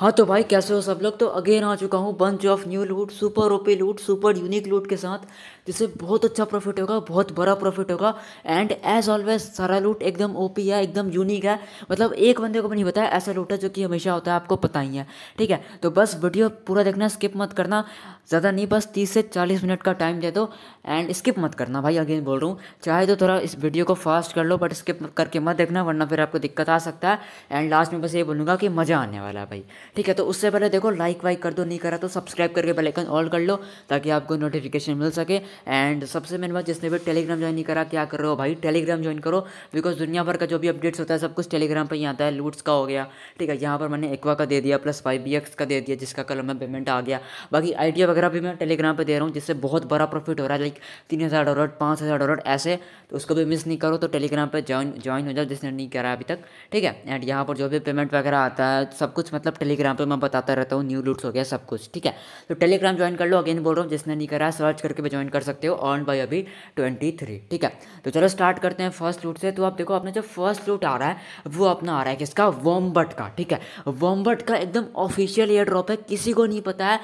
हाँ तो भाई कैसे हो सब लोग तो अगेन आ चुका हूँ bunch of new loot super OP loot super unique loot के साथ जिससे बहुत अच्छा प्रॉफिट होगा बहुत बड़ा प्रॉफिट होगा एंड एज ऑलवेज सारा लूट एकदम ओपी है एकदम यूनिक है मतलब एक बंदे को भी नहीं बताया ऐसा लूट है जो कि हमेशा होता है आपको पता ही है ठीक है तो बस वीडियो पूरा देखना स्किप मत करना ज़्यादा नहीं बस तीस से चालीस मिनट का टाइम दे दो एंड स्किप मत करना भाई अगेन बोल रहा हूँ चाहे तो थोड़ा इस वीडियो को फास्ट कर लो बट स्किप करके मत देखना वरना फिर आपको दिक्कत आ सकता है एंड लास्ट में बस ये बोलूँगा कि मज़ा आने वाला है भाई ठीक है तो उससे पहले देखो लाइक वाइक कर दो नहीं करा तो सब्सक्राइब करके बेलाइकन ऑल कर लो ताकि आपको नोटिफिकेशन मिल सके एंड सबसे मेन बात जिसने भी टेलीग्राम ज्वाइन नहीं करा क्या कर रहे हो भाई टेलीग्राम ज्वाइन करो बिकॉज दुनिया भर का जो भी अपडेट्स होता है सब कुछ टेलीग्राम पर ही आता है लूट्स का हो गया ठीक है यहाँ पर मैंने एक्वा का दे दिया प्लस फाइव बी का दे दिया जिसका कल हमें पेमेंट आ गया बाकी आइडिया वगैरह भी मैं टेलीग्राम पर दे रहा हूँ जिससे बहुत बड़ा प्रॉफिट हो रहा है लाइक तीन हज़ार डॉलर पाँच हज़ार डॉलर ऐसे तो उसको भी मिस नहीं करो तो टेलीग्राम पर ज्वाइन ज्वाइन हो जाओ जिसने नहीं करा अभी तक ठीक है एंड यहाँ पर जो भी पेमेंट वगैरह आता है सब कुछ मतलब टेलीग्राम टेलीग्राम पर मैं बताता रहता हूँ न्यू लूट्स हो गया सब कुछ ठीक है तो टेलीग्राम ज्वाइन कर लो अगेन बोल रहा हूँ जिसने नहीं करा सर्च करके भी ज्वाइन कर सकते हो ऑन बाई अभी ट्वेंटी थ्री ठीक है तो चलो स्टार्ट करते हैं फर्स्ट लूट से तो आप देखो अपना जो फर्स्ट लूट आ रहा है वो अपना आ रहा है किसका वॉम्बट का ठीक है वॉम्बट का एकदम ऑफिशियल एयर ड्रॉप है किसी को नहीं पता है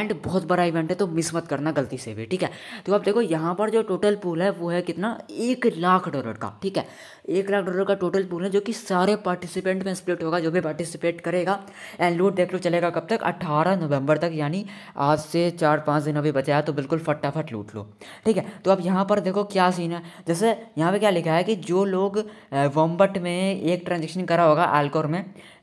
एंड बहुत बड़ा इवेंट है तो मिस मत करना गलती से भी ठीक है तो आप देखो यहाँ पर जो टोटल पूल है वो है कितना एक लाख डॉलर का ठीक है एक लाख डॉलर का टोटल पूल है जो कि सारे पार्टिसिपेंट में स्प्लिट होगा जो भी पार्टिसिपेट करेगा एंड लूट देख लो चलेगा कब तक 18 नवंबर तक यानी आज से चार पाँच दिन अभी बचाया तो बिल्कुल फटाफट लूट लो ठीक है तो अब यहाँ पर देखो क्या सीन है जैसे यहाँ पे क्या लिखा है कि जो लोग वम्बट में एक ट्रांजेक्शन करा होगा एल्कोर में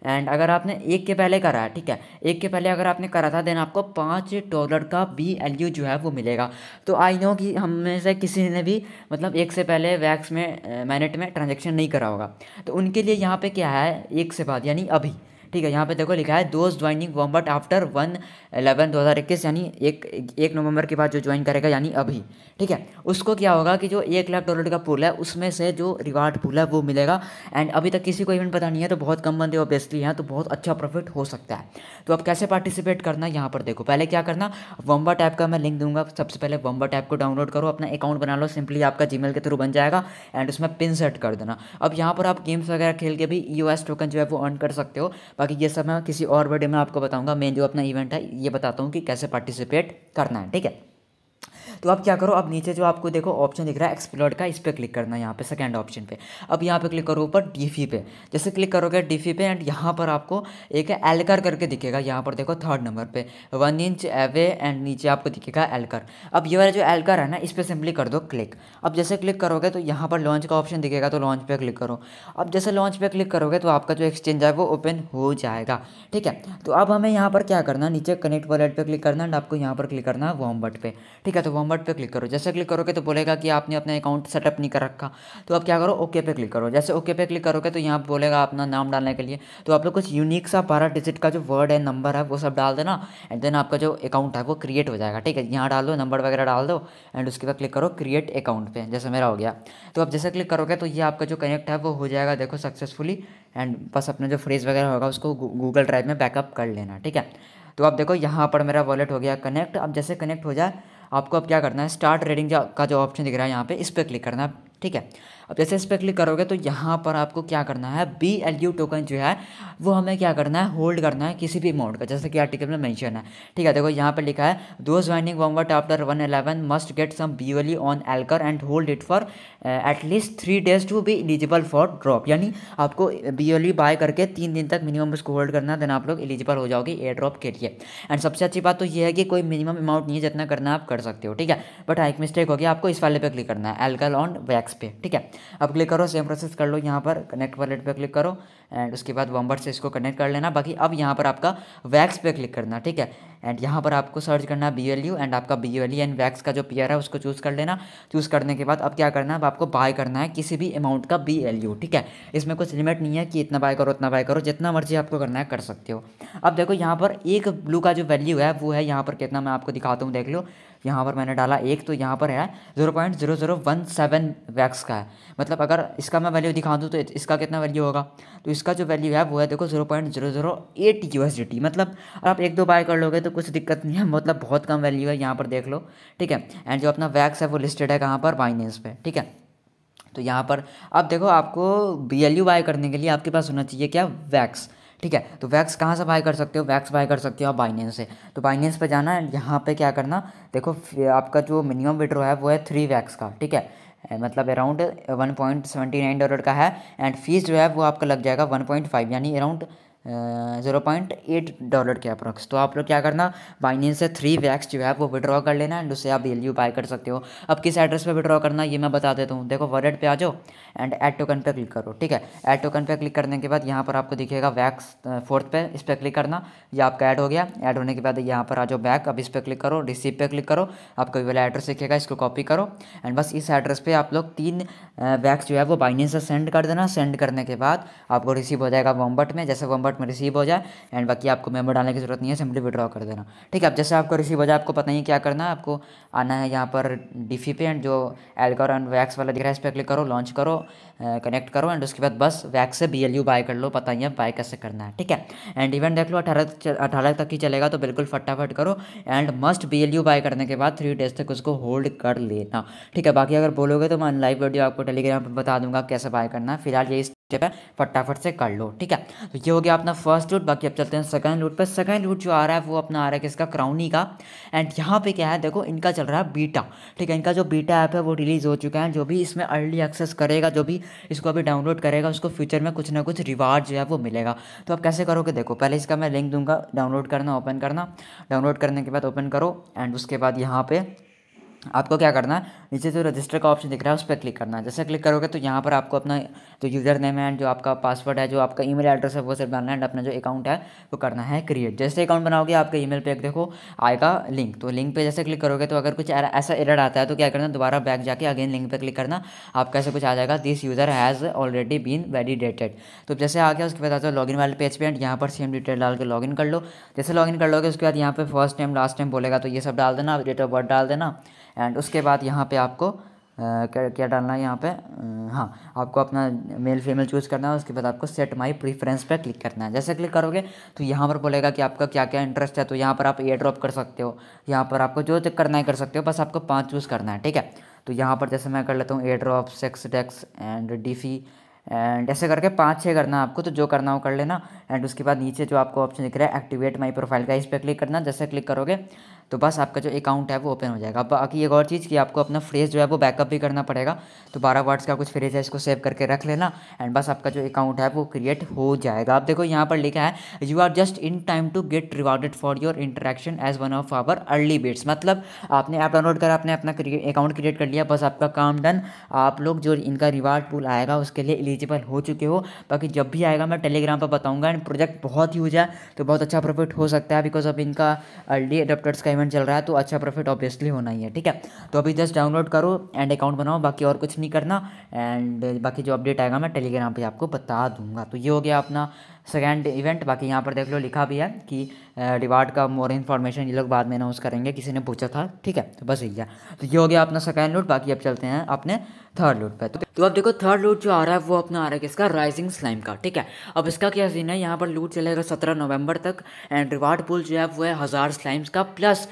एंड अगर आपने एक के पहले करा है ठीक है एक के पहले अगर आपने करा था देन आपको पाँच डॉलर का बी एल यू जो है वो मिलेगा तो आई नो कि हम में से किसी ने भी मतलब एक से पहले वैक्स में मैनेट में ट्रांजेक्शन नहीं करा होगा तो उनके लिए यहाँ पे क्या है एक से बाद यानी अभी ठीक है यहाँ पे देखो लिखा है दोस्त joining Wombat after one eleven दो हज़ार इक्कीस यानी एक एक नवंबर के बाद जो ज्वाइन करेगा यानी अभी ठीक है उसको क्या होगा कि जो एक लाख डॉलर का पुल है उसमें से जो रिवार्ड पुल है वो मिलेगा एंड अभी तक किसी को इवेंट पता नहीं है तो बहुत कम बंदे ऑब्वियसली हैं तो बहुत अच्छा प्रॉफिट हो सकता है तो अब कैसे पार्टिसिपेट करना यहाँ पर देखो पहले क्या करना वम्बा ऐप का मैं लिंक दूंगा सबसे पहले वम्बा ऐप को डाउनलोड करो अपना अकाउंट बना लो सिंपली आपका जी के थ्रू बन जाएगा एंड उसमें पिन सेट कर देना अब यहाँ पर आप गेम्स वगैरह खेल के भी ई e टोकन जो है वो अर्न कर सकते हो बाकी ये सब मैं किसी और वीडियो में आपको बताऊंगा मेन जो अपना इवेंट है ये बताता हूँ कि कैसे पार्टिसिपेट करना है ठीक है तो आप क्या करो अब नीचे जो आपको देखो ऑप्शन दिख रहा है एक्सप्लोर का इस पर क्लिक करना है यहाँ पे सेकेंड ऑप्शन पे अब यहाँ पे क्लिक करो ऊपर डीफी e पे जैसे क्लिक करोगे डीफी e पे एंड यहाँ पर आपको एक एलकर करके दिखेगा यहाँ पर देखो थर्ड नंबर पर वन इंच एवे एंड नीचे आपको दिखेगा एलकर अब ये वाला जो एलकर है ना इस पर सिंपली कर दो क्लिक अब जैसे क्लिक करोगे तो यहाँ पर लॉन्च का ऑप्शन दिखेगा तो लॉन्च पर क्लिक करो अब जैसे लॉन्च पर क्लिक करोगे तो आपका जो एक्सचेंज है वो ओपन हो जाएगा ठीक है तो अब हमें यहाँ पर क्या करना नीचे कनेक्ट वॉलेट पर क्लिक करना एंड आपको यहाँ पर क्लिक करना है वॉम पे ठीक है तो वॉम कॉन्वर्ट पर क्लिक करो जैसे क्लिक करोगे तो बोलेगा कि आपने अपना अकाउंट सेटअप नहीं कर रखा तो आप क्या करो ओके पे क्लिक करो जैसे ओके पे क्लिक करोगे तो यहाँ बोलेगा अपना नाम डालने के लिए तो आप लोग कुछ यूनिक सा बारह डिजिट का जो वर्ड है नंबर है वो सब डाल देना एंड देन आपका जो अकाउंट है वो क्रिएट हो जाएगा ठीक है यहाँ डाल दो नंबर वगैरह डाल दो एंड उसके बाद क्लिक करो क्रिएट अकाउंट पे जैसे मेरा हो गया तो आप जैसे क्लिक करोगे तो ये आपका जो कनेक्ट है वो हो जाएगा देखो सक्सेसफुली एंड बस अपना जो फ्रेज वगैरह होगा उसको गूगल ड्राइव में बैकअप कर लेना ठीक है तो आप देखो यहाँ पर मेरा वॉलेट हो गया कनेक्ट अब जैसे कनेक्ट हो जाए आपको अब क्या करना है स्टार्ट रेडिंग का जो ऑप्शन दिख रहा है यहाँ पे इस पर क्लिक करना है ठीक है अब जैसे इस पर क्लिक करोगे तो यहाँ पर आपको क्या करना है बी एल यू टोकन जो है वो हमें क्या करना है होल्ड करना है किसी भी अमाउंट का जैसे कि आर्टिकल में मेंशन है ठीक है देखो यहाँ पर लिखा है those winning Wombat after one eleven must get some B L on Alcor and hold it for at least three days to be eligible for drop यानी आपको बी एल बाय करके तीन दिन तक मिनिमम उसको होल्ड करना है देन आप लोग एलिजिबल हो जाओगे एयर ड्रॉप के लिए एंड सबसे अच्छी बात तो यह है कि कोई मिनिमम अमाउंट नहीं है जितना करना आप कर सकते हो ठीक है बट एक मिस्टेक हो गया आपको इस वाले पर क्लिक करना है एल्कर ऑन वैक्स एक्स पे ठीक है अब क्लिक करो सेम प्रोसेस कर लो यहाँ पर कनेक्ट वॉलेट पे क्लिक करो एंड उसके बाद वम्बर से इसको कनेक्ट कर लेना बाकी अब यहाँ पर आपका वैक्स पे क्लिक करना ठीक है एंड यहाँ पर आपको सर्च करना बी एल यू एंड आपका B L U and wax का जो पेयर है उसको चूज़ कर लेना चूज़ करने के बाद अब क्या करना है अब आपको बाय करना है किसी भी अमाउंट का बी एल यू ठीक है इसमें कुछ लिमिट नहीं है कि इतना बाय करो उतना बाय करो जितना मर्जी आपको करना है कर सकते हो अब देखो यहाँ पर एक ब्लू का जो वैल्यू है वो है यहाँ पर कितना मैं आपको दिखाता हूँ देख लो यहाँ पर मैंने डाला एक तो यहाँ पर है zero point zero zero one seven wax का है मतलब अगर इसका मैं वैल्यू दिखा दूँ तो इसका कितना वैल्यू होगा तो इसका जो वैल्यू है वो है देखो zero point zero zero eight U S D T मतलब आप एक दो बाय कर लोगे तो कुछ दिक्कत नहीं है मतलब बहुत कम वैल्यू है यहाँ पर देख लो ठीक है एंड जो अपना वैक्स है वो लिस्टेड है कहाँ पर बाइनेंस पे ठीक है तो यहाँ पर अब देखो आपको वैल्यू बाय करने के लिए आपके पास होना चाहिए क्या वैक्स ठीक है तो वैक्स कहाँ से बाय कर सकते हो वैक्स बाय कर सकते हो आप बाइनेंस से तो बाइनेंस पे जाना यहाँ पे क्या करना देखो आपका जो मिनिमम विड्रो है वो है थ्री वैक्स का ठीक है मतलब around one point seventy nine dollar का है एंड फीस जो है वो आपका लग जाएगा वन पॉइंट फाइव यानी around zero point eight dollar के अप्रॉक्स तो आप लोग क्या करना बाइनेंस से थ्री वैक्स जो है वो विड्रॉ कर लेना एंड उससे आप वैल्यू बाय कर सकते हो अब किस एड्रेस पे विड्रॉ करना ये मैं बता देता हूँ देखो वॉलेट पे आ जाओ एंड एड टोकन पे क्लिक करो ठीक है ऐड टोकन पे क्लिक करने के बाद यहाँ पर आपको दिखेगा वैक्स फोर्थ uh, पे इस पर क्लिक करना ये आपका ऐड हो गया ऐड होने के बाद यहाँ पर आ जाओ बैक अब इस पर क्लिक करो रिसीव पे क्लिक करो आपको वाला एड्रेस दिखेगा इसको कॉपी करो एंड बस इस एड्रेस पर आप लोग तीन वैक्स uh, जो है वो बाइनेंस से सेंड कर देना सेंड करने के बाद आपको रिसीव हो जाएगा वॉम्बट में जैसे वॉम्बट फटाफट में रिसीव हो जाए एंड बाकी आपको मेम्बर डालने की जरूरत नहीं है सिंपली विड्रॉ कर देना ठीक है अब जैसे आपको रिसीव हो जाए आपको पता ही क्या करना है आपको आना है यहाँ पर डिफी पे एंड जो एल्गोर एंड वैक्स वाला दिख रहा है इस पर क्लिक करो लॉन्च करो कनेक्ट करो एंड उसके बाद बस वैक्स से बी बाय कर लो पता ही है बाय कैसे करना है ठीक है एंड इवेंट देख लो अठारह अठारह तक ही चलेगा तो बिल्कुल फटाफट करो एंड मस्ट बी बाय करने के बाद थ्री डेज तक उसको होल्ड कर लेना ठीक है बाकी अगर बोलोगे तो मैं लाइव वीडियो आपको टेलीग्राम पर बता दूंगा कैसे बाय करना है फिलहाल ये स्टेप है फटाफट से कर लो ठीक है तो ये हो गया आप अपना फर्स्ट लूट बाकी अब चलते हैं सेकंड लूट पर सेकंड लूट जो आ रहा है वो अपना आ रहा है किसका क्राउनी का एंड यहाँ पे क्या है देखो इनका चल रहा है बीटा ठीक है इनका जो बीटा ऐप है वो रिलीज़ हो चुका है जो भी इसमें अर्ली एक्सेस करेगा जो भी इसको अभी डाउनलोड करेगा उसको फ्यूचर में कुछ ना कुछ रिवार्ड जो है वो मिलेगा तो आप कैसे करोगे देखो पहले इसका मैं लिंक दूंगा डाउनलोड करना ओपन करना डाउनलोड करने के बाद ओपन करो एंड उसके बाद यहाँ पर आपको क्या करना है नीचे जो रजिस्टर का ऑप्शन दिख रहा है उस पर क्लिक करना है जैसे क्लिक करोगे तो यहाँ पर आपको अपना जो यूज़र नेम है जो आपका पासवर्ड है जो आपका ईमेल एड्रेस है वो सिर्फ डालना है एंड अपना जो अकाउंट है वो करना है क्रिएट जैसे अकाउंट बनाओगे आपके ईमेल पे एक देखो आएगा लिंक तो लिंक पे जैसे क्लिक करोगे तो अगर कुछ ऐसा एरर आता है तो क्या करना दोबारा बैक जाके अगेन लिंक पर क्लिक करना आपका ऐसे कुछ आ जाएगा this user has already been validated तो जैसे आ गया उसके बाद आ जाओ लॉगिन वाले पेज पे एंड यहाँ पर सेम डिटेल डाल के लॉगिन कर लो जैसे लॉगिन कर लोगे उसके बाद यहाँ पे फर्स्ट टाइम लास्ट टाइम बोलेगा तो ये सब डाल देना डेट ऑफ बर्थ डाल देना एंड उसके बाद यहाँ पे आपको क्या क्या डालना है यहाँ पे हाँ आपको अपना मेल फीमेल चूज़ करना है उसके बाद आपको सेट माई प्रीफ्रेंस पर क्लिक करना है जैसे क्लिक करोगे तो यहाँ पर बोलेगा कि आपका क्या क्या इंटरेस्ट है तो यहाँ पर आप एयर ड्रॉप कर सकते हो यहाँ पर आपको जो करना है कर सकते हो बस आपको पाँच चूज़ करना है ठीक है तो यहाँ पर जैसे मैं कर लेता हूँ airdrop CEX DEX and D and ऐसे करके पाँच छः करना आपको तो जो करना हो कर लेना एंड उसके बाद नीचे जो आपको ऑप्शन दिख रहा है एक्टिवेट माई प्रोफाइल का इस पर क्लिक करना जैसे क्लिक करोगे तो बस आपका जो अकाउंट है वो ओपन हो जाएगा बाकी एक और चीज़ कि आपको अपना फ्रेज जो है वो बैकअप भी करना पड़ेगा तो बारह वर्ड्स का कुछ फ्रेज है इसको सेव करके रख लेना एंड बस आपका जो अकाउंट है वो क्रिएट हो जाएगा आप देखो यहाँ पर लिखा है you are just in time to get rewarded for your interaction as one of our early birds मतलब आपने ऐप डाउनलोड करा आपने अपना अकाउंट क्रिएट कर लिया बस आपका काम डन आप लोग जो इनका रिवार्ड पुल आएगा उसके लिए एलिजिबल हो चुके हो बाकी जब भी आएगा मैं टेलीग्राम पर बताऊँगा एंड प्रोजेक्ट बहुत ही हो जाए तो बहुत अच्छा प्रॉफिट हो सकता है बिकॉज ऑफ इनका अर्ली अडोप्टर्स का इवेंट चल रहा है तो अच्छा प्रॉफिट ऑब्वियसली होना ही है ठीक है तो अभी जस्ट डाउनलोड करो एंड अकाउंट बनाओ बाकी और कुछ नहीं करना एंड बाकी जो अपडेट आएगा मैं टेलीग्राम पर आपको बता दूंगा तो ये हो गया अपना सेकेंड इवेंट बाकी यहाँ पर देख लो लिखा भी है कि रिवार्ड का मोर इन्फॉर्मेशन ये लोग बाद में अनाउंस करेंगे किसी ने पूछा था ठीक है तो बस यही है तो ये हो गया अपना सेकेंड लूट बाकी अब चलते हैं अपने थर्ड लूट पे तो, तो अब देखो थर्ड लूट जो आ रहा है वो अपना आ रहा है किसका राइजिंग स्लाइम का ठीक है अब इसका क्या सीन है यहाँ पर लूट चलेगा सत्रह नवंबर तक एंड रिवार्ड पुल जो है वो है हज़ार स्लाइम्स का प्लस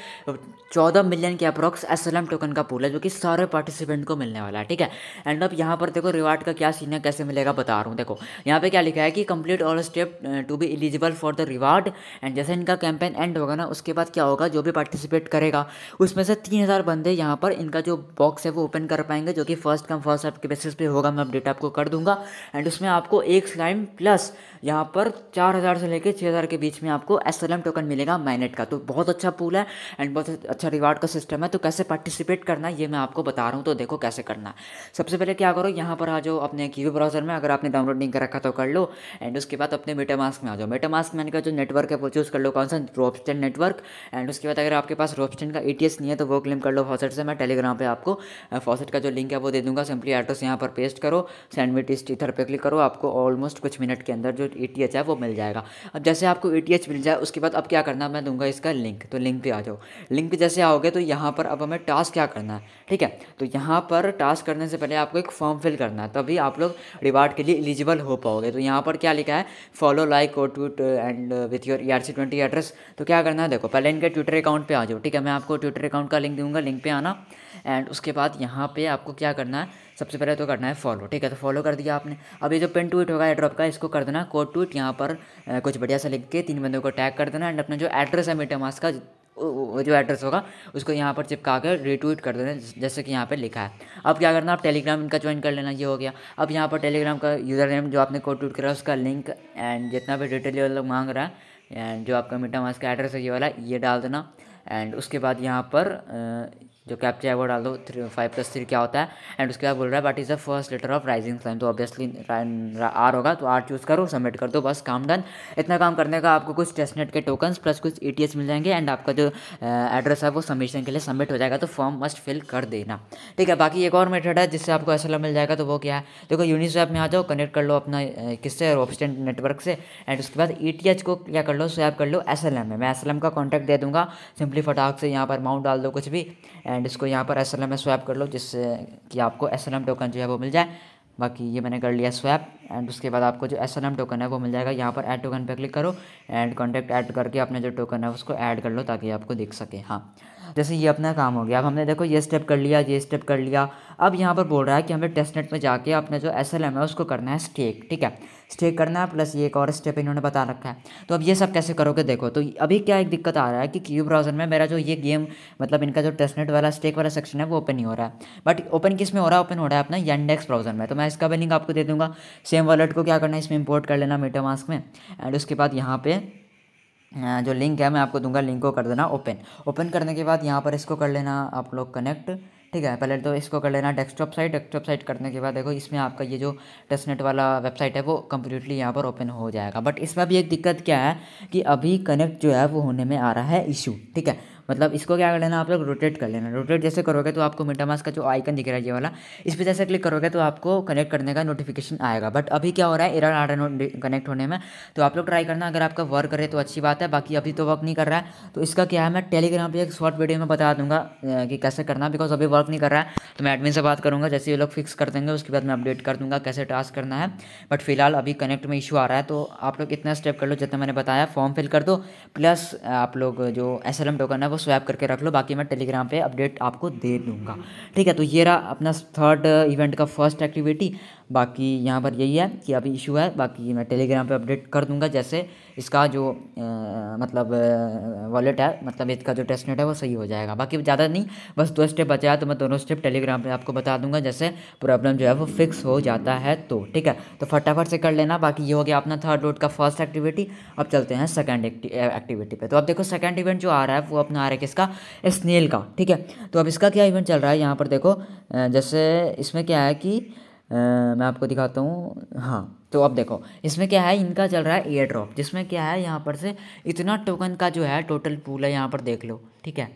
चौदह मिलियन के अप्रॉक्स एस टोकन का पुल है जो कि सारे पार्टिसिपेंट को मिलने वाला है ठीक है एंड अब यहाँ पर देखो रिवार्ड का क्या सीन है कैसे मिलेगा बता रहा हूँ देखो यहाँ पर क्या लिखा है कि complete all state step to be eligible for the reward and जैसे इनका कैंपेन एंड होगा ना उसके बाद क्या होगा जो भी पार्टिसिपेट करेगा उसमें से तीन हज़ार बंदे यहाँ पर इनका जो बॉक्स है वो ओपन कर पाएंगे जो कि फर्स्ट कम फर्स्ट आपके बेसिस पे होगा मैं अपडेट आपको कर दूंगा एंड उसमें आपको एक स्लाइम प्लस यहाँ पर चार हज़ार से लेकर छः हज़ार के बीच में आपको एस टोकन मिलेगा माइनेट का तो बहुत अच्छा पूल है एंड बहुत अच्छा रिवार्ड का सिस्टम है तो कैसे पार्टिसिपेट करना है ये मैं आपको बता रहा हूँ तो देखो कैसे करना है सबसे पहले क्या करो यहाँ पर आ जाओ अपने कीवी ब्राउजर में अगर आपने डाउनलोड नहीं कर रखा तो कर लो एंड उसके बाद अपने मेटा मास्क में आ जाओ मेटा मास्क मैंने कहा जो नेटवर्क है वो चूज़ कर लो कौन सा रोपस्टेन नेटवर्क एंड उसके बाद अगर आपके पास रोपस्टेन का ई नहीं है तो वो क्लेम कर लो फॉसेट से मैं टेलीग्राम पर आपको फॉसेट का जो लिंक है वो दे दूंगा सिंपली एड्रेस यहाँ पर पेस्ट करो सैंडविच टीथर पर क्लिक करो आपको ऑलमोस्ट कुछ मिनट के अंदर जो टी ए e है वो मिल जाएगा अब जैसे आपको ए e मिल जाए उसके बाद अब क्या करना मैं दूंगा इसका लिंक तो लिंक पे आ जाओ लिंक पे जैसे आओगे तो यहाँ पर अब हमें टास्क क्या करना है ठीक है तो यहाँ पर टास्क करने से पहले आपको एक फॉर्म फिल करना है तभी आप लोग रिवार्ड के लिए एलिजिबल हो पाओगे तो यहाँ पर क्या लिखा है फॉलो लाइक और tweet and with your E R C twenty address तो क्या करना है देखो पहले इनके ट्विटर अकाउंट पर आ जाओ ठीक है मैं आपको ट्विटर अकाउंट का लिंक दूंगा लिंक पर आना एंड उसके बाद यहाँ पर आपको क्या करना है सबसे पहले तो करना है फॉलो ठीक है तो फॉलो कर दिया आपने अब ये जो पिन ट्वीट होगा एड्रॉप का इसको कर देना कोड ट्वीट यहाँ पर कुछ बढ़िया सा लिख के तीन बंदों को टैग कर देना एंड अपना जो एड्रेस है मीटर मास्क का वो जो एड्रेस होगा उसको यहाँ पर चिपका कर रिट्वीट कर देना जैसे कि यहाँ पर लिखा है अब क्या करना आप टेलीग्राम इनका ज्वाइन कर लेना ये हो गया अब यहाँ पर टेलीग्राम का यूज़र नेम जो आपने कोड ट्वीट करा उसका लिंक एंड जितना भी डिटेल ये लोग मांग रहा है एंड जो आपका मीटर मास्क का एड्रेस है ये वाला ये डाल देना एंड उसके बाद यहाँ पर जो कैप्चा है वो डाल दो थ्री फाइव प्लस थ्री क्या होता है एंड उसके बाद बोल रहा है but is the first letter of rising sign तो ऑब्वियसली आर होगा तो आर चूज़ करो सबमिट कर दो बस काम डन इतना काम करने का आपको कुछ टेस्टनेट के टोकन्स प्लस कुछ ई e मिल जाएंगे एंड आपका जो एड्रेस है वो सबमिशन के लिए सबमिट हो जाएगा तो फॉर्म मस्ट फिल कर देना ठीक है बाकी एक और मेथड है जिससे आपको एस मिल जाएगा तो वो क्या है देखो यूनिस्वैप में आ जाओ कनेक्ट कर लो अपना किससे और ऑप्शेंट नेटवर्क से एंड उसके बाद ई e को क्या कर लो स्वैप कर लो एस में मैं एस का कॉन्टैक्ट दे दूँगा सिंपली फटाक से यहाँ पर अमाउंट डाल दो कुछ भी एंड इसको यहाँ पर एस एल में स्वैप कर लो जिससे कि आपको एस एल टोकन जो है वो मिल जाए बाकी ये मैंने कर लिया स्वैप एंड उसके बाद आपको जो एस टोकन है वो मिल जाएगा यहाँ पर ऐड टोकन पर क्लिक करो एंड कॉन्टैक्ट ऐड करके अपने जो टोकन है उसको ऐड कर लो ताकि आपको दिख सके हाँ जैसे ये अपना काम हो गया अब हमने देखो ये स्टेप कर लिया ये स्टेप कर लिया अब यहाँ पर बोल रहा है कि हमें टेस्टनेट में जाके अपना जो एस है उसको करना है स्टेक ठीक है स्टेक करना है प्लस ये एक और स्टेप इन्होंने बता रखा है तो अब ये सब कैसे करोगे देखो तो अभी क्या एक दिक्कत आ रहा है कि क्यू ब्राउज़र में मेरा जो ये गेम मतलब इनका जो टेस्टनेट वाला स्टेक वाला सेक्शन है वो ओपन नहीं हो रहा है बट ओपन किस में हो रहा है ओपन हो रहा है अपना यंडेक्स ब्राउज़र में तो मैं इसका भी लिंक आपको दे दूँगा सेम वॉलेट को क्या करना है इसमें इंपोर्ट कर लेना मीटर मास्क में एंड उसके बाद यहाँ पर जो लिंक है मैं आपको दूंगा लिंक को कर देना ओपन ओपन करने के बाद यहाँ पर इसको कर लेना आप लोग कनेक्ट ठीक है पहले तो इसको कर लेना डेस्कटॉप साइट डेस्कटॉप साइट करने के बाद देखो इसमें आपका ये जो टेस्टनेट वाला वेबसाइट है वो कम्प्लीटली यहाँ पर ओपन हो जाएगा बट इसमें भी एक दिक्कत क्या है कि अभी कनेक्ट जो है वो होने में आ रहा है इशू ठीक है मतलब इसको क्या कर लेना आप लोग रोटेट कर लेना रोटेट जैसे करोगे तो आपको मीटामास का जो आइकन दिख रहा है ये वाला इस पर जैसे क्लिक करोगे तो आपको कनेक्ट करने का नोटिफिकेशन आएगा बट अभी क्या हो रहा है एरर आ रहा है कनेक्ट होने में तो आप लोग ट्राई करना अगर आपका वर्क करे तो अच्छी बात है बाकी अभी तो वर्क नहीं कर रहा है तो इसका क्या है मैं टेलीग्राम पर एक शॉर्ट वीडियो में बता दूंगा कि कैसे करना बिकॉज अभी वर्क नहीं कर रहा है तो मैं एडमिन से बात करूँगा जैसे ये लोग फिक्स कर देंगे उसके बाद मैं अपडेट कर दूँगा कैसे टास्क करना है बट फिलहाल अभी कनेक्ट में इशू आ रहा है तो आप लोग इतना स्टेप कर लो जितना मैंने बताया फॉर्म फिल कर दो प्लस आप लोग जो एस टोकन है को स्वैप करके रख लो बाकी मैं टेलीग्राम पे अपडेट आपको दे दूंगा ठीक है तो ये रहा अपना थर्ड इवेंट का फर्स्ट एक्टिविटी बाकी यहाँ पर यही है कि अभी इशू है बाकी मैं टेलीग्राम पे अपडेट कर दूंगा जैसे इसका जो आ, मतलब वॉलेट है मतलब इसका जो नेट है वो सही हो जाएगा बाकी ज़्यादा नहीं बस दो स्टेप बचा है तो मैं दोनों स्टेप टेलीग्राम पर आपको बता दूंगा जैसे प्रॉब्लम जो है वो फिक्स हो जाता है तो ठीक है तो फटाफट से कर लेना बाकी ये हो गया अपना थर्ड रोड का फर्स्ट एक्टिविटी अब चलते हैं सेकेंड एक्टिविटी पर तो अब देखो सेकेंड इवेंट जो आ रहा है वो अपना आ रहा है किसका स्नेल का ठीक है तो अब इसका क्या इवेंट चल रहा है यहाँ पर देखो जैसे इसमें क्या है कि मैं आपको दिखाता हूँ हाँ तो अब देखो इसमें क्या है इनका चल रहा है एयर ड्रॉप जिसमें क्या है यहाँ पर से इतना टोकन का जो है टोटल पूल है यहाँ पर देख लो ठीक है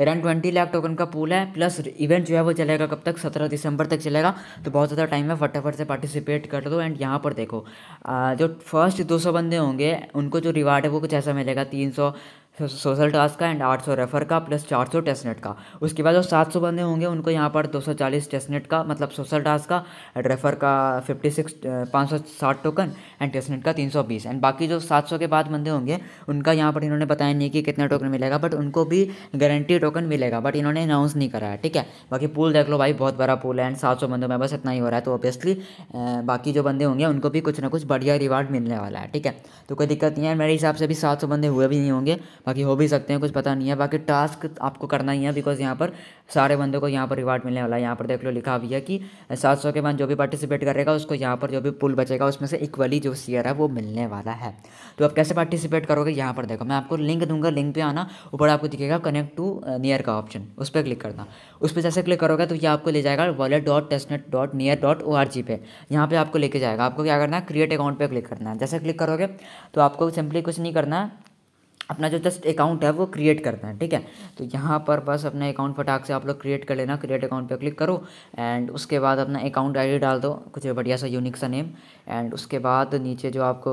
अराउंड ट्वेंटी लाख टोकन का पूल है प्लस इवेंट जो है वो चलेगा कब तक सत्रह दिसंबर तक चलेगा तो बहुत ज़्यादा टाइम है फटाफट से पार्टिसिपेट कर दो एंड यहाँ पर देखो आ, जो फर्स्ट दो सौ बंदे होंगे उनको जो रिवार्ड है वो कुछ ऐसा मिलेगा तीन सौ सोशल टास्क का एंड 800 रेफर का प्लस 400 टेस्टनेट का उसके बाद जो 700 बंदे होंगे उनको यहाँ पर 240 टेस्टनेट का मतलब सोशल टास्क का एंड रेफर का 56 560 टोकन एंड टेस्टनेट का 320 एंड बाकी जो 700 के बाद बंदे होंगे उनका यहाँ पर इन्होंने बताया नहीं कि कितना टोकन मिलेगा बट उनको भी गारंटी टोकन मिलेगा बट इन्होंने अनाउंस नहीं करा है ठीक है बाकी पूल देख लो भाई बहुत बड़ा पूल है एंड सात बंदों में बस इतना ही हो रहा है तो ऑब्वियसली बाकी जो बंदे होंगे उनको भी कुछ ना कुछ बढ़िया रिवार्ड मिलने वाला है ठीक है तो कोई दिक्कत नहीं है मेरे हिसाब से भी सात बंदे हुए भी नहीं होंगे बाकी हो भी सकते हैं कुछ पता नहीं है बाकी टास्क आपको करना ही है बिकॉज यहाँ पर सारे बंदों को यहाँ पर रिवार्ड मिलने वाला है यहाँ पर देख लो लिखा भी है कि सात सौ के बाद जो भी पार्टिसिपेट करेगा उसको यहाँ पर जो भी पुल बचेगा उसमें से इक्वली जो शेयर है वो मिलने वाला है तो आप कैसे पार्टिसिपेट करोगे यहाँ पर देखो मैं आपको लिंक दूंगा लिंक पर आना ऊपर आपको दिखेगा कनेक्ट टू नियर का ऑप्शन उस पर क्लिक करना उस पर जैसे क्लिक करोगे तो ये आपको ले जाएगा wallet dot testnet dot near dot O R G पे यहाँ पर आपको लेके जाएगा आपको क्या करना है क्रिएट अकाउंट पर क्लिक करना है जैसे क्लिक करोगे तो आपको सिंपली कुछ नहीं करना है अपना जो जस्ट अकाउंट है वो क्रिएट करते हैं ठीक है तो यहाँ पर बस अपना अकाउंट फटाक से आप लोग क्रिएट कर लेना क्रिएट अकाउंट पे क्लिक करो एंड उसके बाद अपना अकाउंट आईडी डाल दो कुछ बढ़िया सा यूनिक सा नेम एंड उसके बाद नीचे जो आपको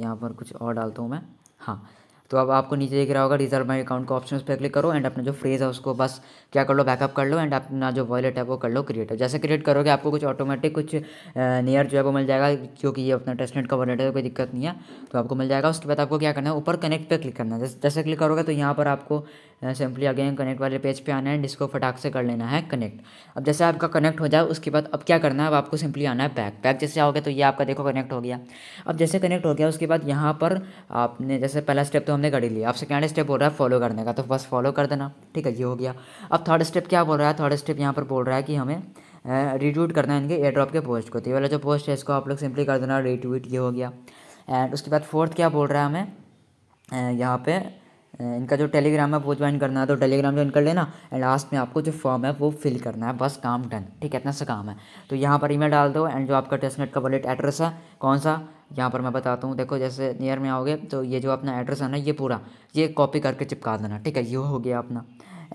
यहाँ पर कुछ और डालता हूँ मैं हाँ तो अब आपको नीचे दिख रहा होगा रिजर्व माई अकाउंट का ऑप्शन उस पर क्लिक करो एंड अपना जो फ्रेज है उसको बस क्या कर लो बैकअप कर लो एंड अपना जो वॉलेट है वो कर लो क्रिएट जैसे क्रिएट करोगे आपको कुछ ऑटोमेटिक कुछ नियर जो है वो मिल जाएगा क्योंकि ये अपना टेस्टनेट का वॉलेट है तो कोई दिक्कत नहीं है तो आपको मिल जाएगा उसके बाद आपको क्या करना है ऊपर कनेक्ट पर क्लिक करना है जैसे क्लिक करोगे तो यहाँ पर आपको सिंपली अगेन कनेक्ट वाले पेज पर आना है एंड इसको फटाक से कर लेना है कनेक्ट अब जैसे आपका कनेक्ट हो जाए उसके बाद अब क्या करना है अब आपको सिंपली आना है बैक बैक जैसे आओगे तो ये आपका देखो कनेक्ट हो गया अब जैसे कनेक्ट हो गया उसके बाद यहाँ पर आपने जैसे पहला स्टेप तो हमने कर ही लिया अब सेकेंड स्टेप बोल रहा है फॉलो करने का तो बस फॉलो कर देना ठीक है ये हो गया अब थर्ड स्टेप क्या बोल रहा है थर्ड स्टेप यहाँ पर बोल रहा है कि हमें रिट्वीट करना है इनके एयर ड्रॉप के पोस्ट को तो ये वाला जो पोस्ट है इसको आप लोग सिंपली कर देना रिट्वीट ये हो गया एंड उसके बाद फोर्थ क्या बोल रहा है हमें यहाँ पे इनका जो टेलीग्राम है वो ज्वाइन करना है तो टेलीग्राम ज्वाइन कर लेना एंड लास्ट में आपको जो फॉर्म है वो फिल करना है बस काम डन ठीक है इतना सा काम है तो यहाँ पर ईमेल डाल दो एंड जो आपका टेस्टनेट का वॉलेट एड्रेस है कौन सा यहाँ पर मैं बताता हूँ देखो जैसे नियर में आओगे तो ये जो अपना एड्रेस है ना ये पूरा ये कॉपी करके चिपका देना ठीक है ये हो गया अपना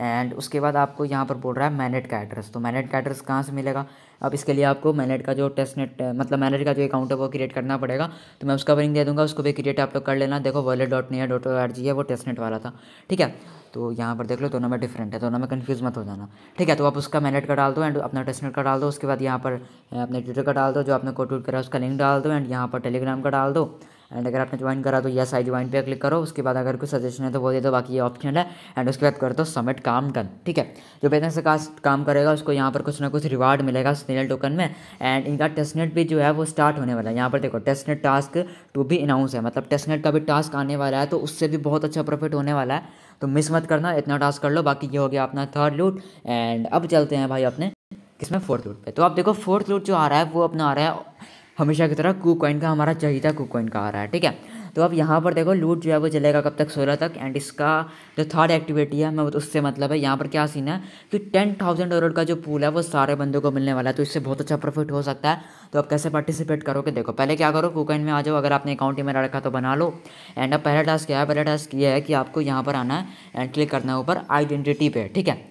एंड उसके बाद आपको यहाँ पर बोल रहा है मैनेट का एड्रेस तो मैनेट का एड्रेस कहाँ से मिलेगा अब इसके लिए आपको मैनेट का जो टेस्ट नेट मतलब मैनेट का जो अकाउंट है वो क्रिएट करना पड़ेगा तो मैं उसका लिंक दे दूँगा उसको भी क्रिएट आप लोग कर लेना देखो wallet dot near dot R G है वो टेस्ट नेट वाला था ठीक है तो यहाँ पर देख लो दोनों में डिफरेंट है दोनों में कन्फ्यूज मत हो जाना ठीक है तो आप उसका मैनेट का डाल दो एंड अपना टेस्टनेट का डाल दो उसके बाद यहाँ पर अपने ट्विटर का डाल दो जो आपने कोट वोट करा उसका लिंक डाल दो एंड यहाँ पर टेलीग्राम का डाल दो एंड अगर आपने ज्वाइन करा तो यस आई ज्वाइन पे क्लिक करो उसके बाद अगर कोई सजेशन है तो वो दे दो बाकी ये ऑप्शन है एंड उसके बाद कर दो सबमिट काम डन ठीक है जो बेतन से काम करेगा उसको यहाँ पर कुछ ना कुछ रिवार्ड मिलेगा स्नेल टोकन में एंड इनका टेस्टनेट भी जो है वो स्टार्ट होने वाला है यहाँ पर देखो टेस्टनेट टास्क टू भी अनाउंस है मतलब टेस्टनेट का भी टास्क आने वाला है तो उससे भी बहुत अच्छा प्रॉफिट होने वाला है तो मिस मत करना इतना टास्क कर लो बाकी ये हो गया अपना थर्ड लूट एंड अब चलते हैं भाई अपने किसमें फोर्थ लूट पे तो आप देखो फोर्थ लूट जो आ रहा है वो अपना आ रहा है हमेशा की तरह कू कॉइन का हमारा चाहिए था कू कॉइन का आ रहा है ठीक है तो अब यहाँ पर देखो लूट जो है वो चलेगा कब तक सोलह तक एंड इसका जो थर्ड एक्टिविटी है मैं उससे मतलब है यहाँ पर क्या सीन है कि टेन थाउजेंड डॉलर का जो पूल है वो सारे बंदों को मिलने वाला है तो इससे बहुत अच्छा प्रॉफिट हो सकता है तो आप कैसे पार्टिसिपेट करोगे देखो पहले क्या करो कुकॉइन में आ जाओ अगर आपने अकाउंट ही मेरा रखा तो बना लो एंड अब पहला टास्क क्या है पहला टास्क ये है कि आपको यहाँ पर आना है एंड क्लिक करना है ऊपर आइडेंटिटी पे ठीक है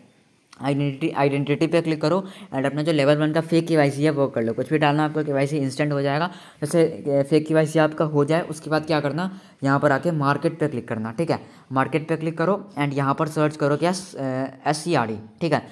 आइडेंटिटी आइडेंटिटी पे क्लिक करो एंड अपना जो लेवल वन का फेक के है वो कर लो कुछ भी डालना आपका के इंस्टेंट हो जाएगा जैसे फेक के आपका हो जाए उसके बाद क्या करना यहाँ पर आके मार्केट पे क्लिक करना ठीक है मार्केट पे क्लिक करो एंड यहाँ पर सर्च करो क्या एस सी आर ई ठीक है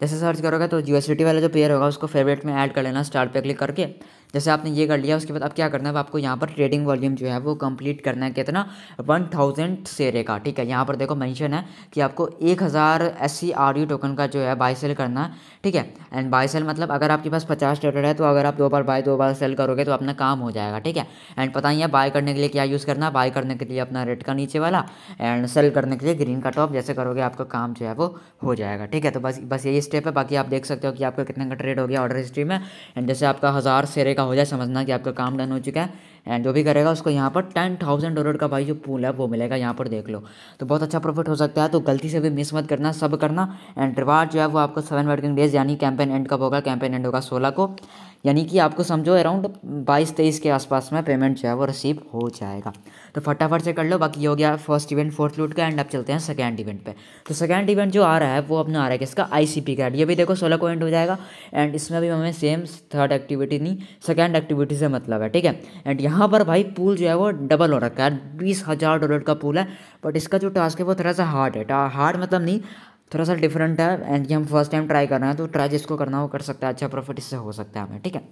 जैसे सर्च करोगे तो जी वाला जो पेयर होगा उसको फेवरेट में ऐड कर लेना स्टार्ट पे क्लिक करके जैसे आपने ये कर लिया उसके बाद अब क्या करना है आपको यहाँ पर ट्रेडिंग वॉल्यूम जो है वो कंप्लीट करना है कितना वन थाउजेंड शेयर का ठीक है यहाँ पर देखो मेंशन है कि आपको एक हज़ार एस सी आर टोकन का जो है बाय सेल करना है ठीक है एंड बाय सेल मतलब अगर आपके पास पचास ट्रेडर है तो अगर आप दो बार बाय दो बार सेल करोगे तो अपना काम हो जाएगा ठीक है एंड पता ही है बाय करने के लिए क्या यूज़ करना है बाय करने के लिए अपना रेड का नीचे वाला एंड सेल करने के लिए ग्रीन का टॉप जैसे करोगे आपका काम जो है वो हो जाएगा ठीक है तो बस बस यही स्टेप है बाकी आप देख सकते हो कि आपका कितने का ट्रेड हो गया ऑर्डर हिस्ट्री में एंड जैसे आपका हज़ार सेरे का हो जाए समझना कि आपका काम डन हो चुका है एंड जो भी करेगा उसको यहाँ पर टेन थाउजेंड डॉलर का भाई जो पूल है वो मिलेगा यहाँ पर देख लो तो बहुत अच्छा प्रॉफिट हो सकता है तो गलती से भी मिस मत करना सब करना एंड रिवार्ड जो है वो आपको सेवन वर्किंग डेज यानी कैंपेन एंड कब होगा कैंपेन एंड होगा सोलह को यानी कि आपको समझो अराउंड बाईस तेईस के आसपास में पेमेंट जो है वो रिसीव हो जाएगा तो फटाफट से कर लो बाकी हो गया फर्स्ट इवेंट फोर्थ लूट का एंड अब चलते हैं सेकेंड इवेंट पे तो सेकेंड इवेंट जो आ रहा है वो अपना आ रहा है किसका पी का ये भी देखो सोलह पॉइंट हो जाएगा एंड इसमें भी हमें सेम थर्ड एक्टिविटी नहीं सेकेंड एक्टिविटी से मतलब है ठीक है एंड यहाँ पर भाई पूल जो है वो डबल हो रखा है बीस हज़ार डॉलर का पूल है बट इसका जो टास्क है वो थोड़ा सा हार्ड है हार्ड मतलब नहीं थोड़ा सा डिफरेंट है एंड ये हम फर्स्ट टाइम ट्राई कर रहे हैं तो ट्राई जिसको करना हो कर सकता है अच्छा प्रॉफिट इससे हो सकता है हमें ठीक है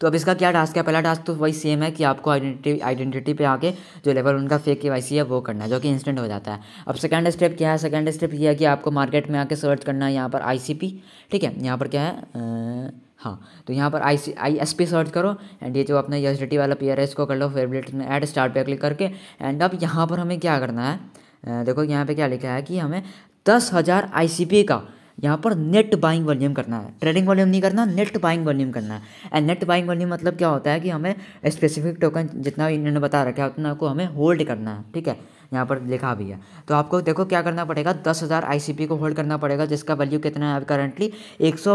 तो अब इसका क्या टास्क है पहला टास्क तो वही सेम है कि आपको आइडेंटिटी आइडेंटिटी पे आके जो लेवल उनका फेक के वाई है वो करना है जो कि इंस्टेंट हो जाता है अब सेकंड स्टेप क्या है सेकंड स्टेप ये है कि आपको मार्केट में आके सर्च करना है यहाँ पर आईसीपी ठीक है यहाँ पर क्या है आ, हाँ तो यहाँ पर I C I S P search करो एंड ये जो अपना यस वाला पेयर है इसको कर लो फेवरेट में एड स्टार्ट पे क्लिक करके एंड अब यहाँ पर हमें क्या करना है देखो यहाँ पे क्या लिखा है कि हमें दस हज़ार आई का यहाँ पर नेट बाइंग वॉल्यूम करना है ट्रेडिंग वॉल्यूम नहीं करना नेट बाइंग वॉल्यूम करना है एंड नेट बाइंग वॉल्यूम मतलब क्या होता है कि हमें स्पेसिफिक टोकन जितना इन्होंने बता रखा है उतना को हमें होल्ड करना है ठीक है यहाँ पर लिखा भी है तो आपको देखो क्या करना पड़ेगा दस हज़ार आई को होल्ड करना पड़ेगा जिसका वैल्यू कितना है करंटली एक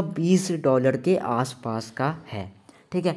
डॉलर के आसपास का है ठीक है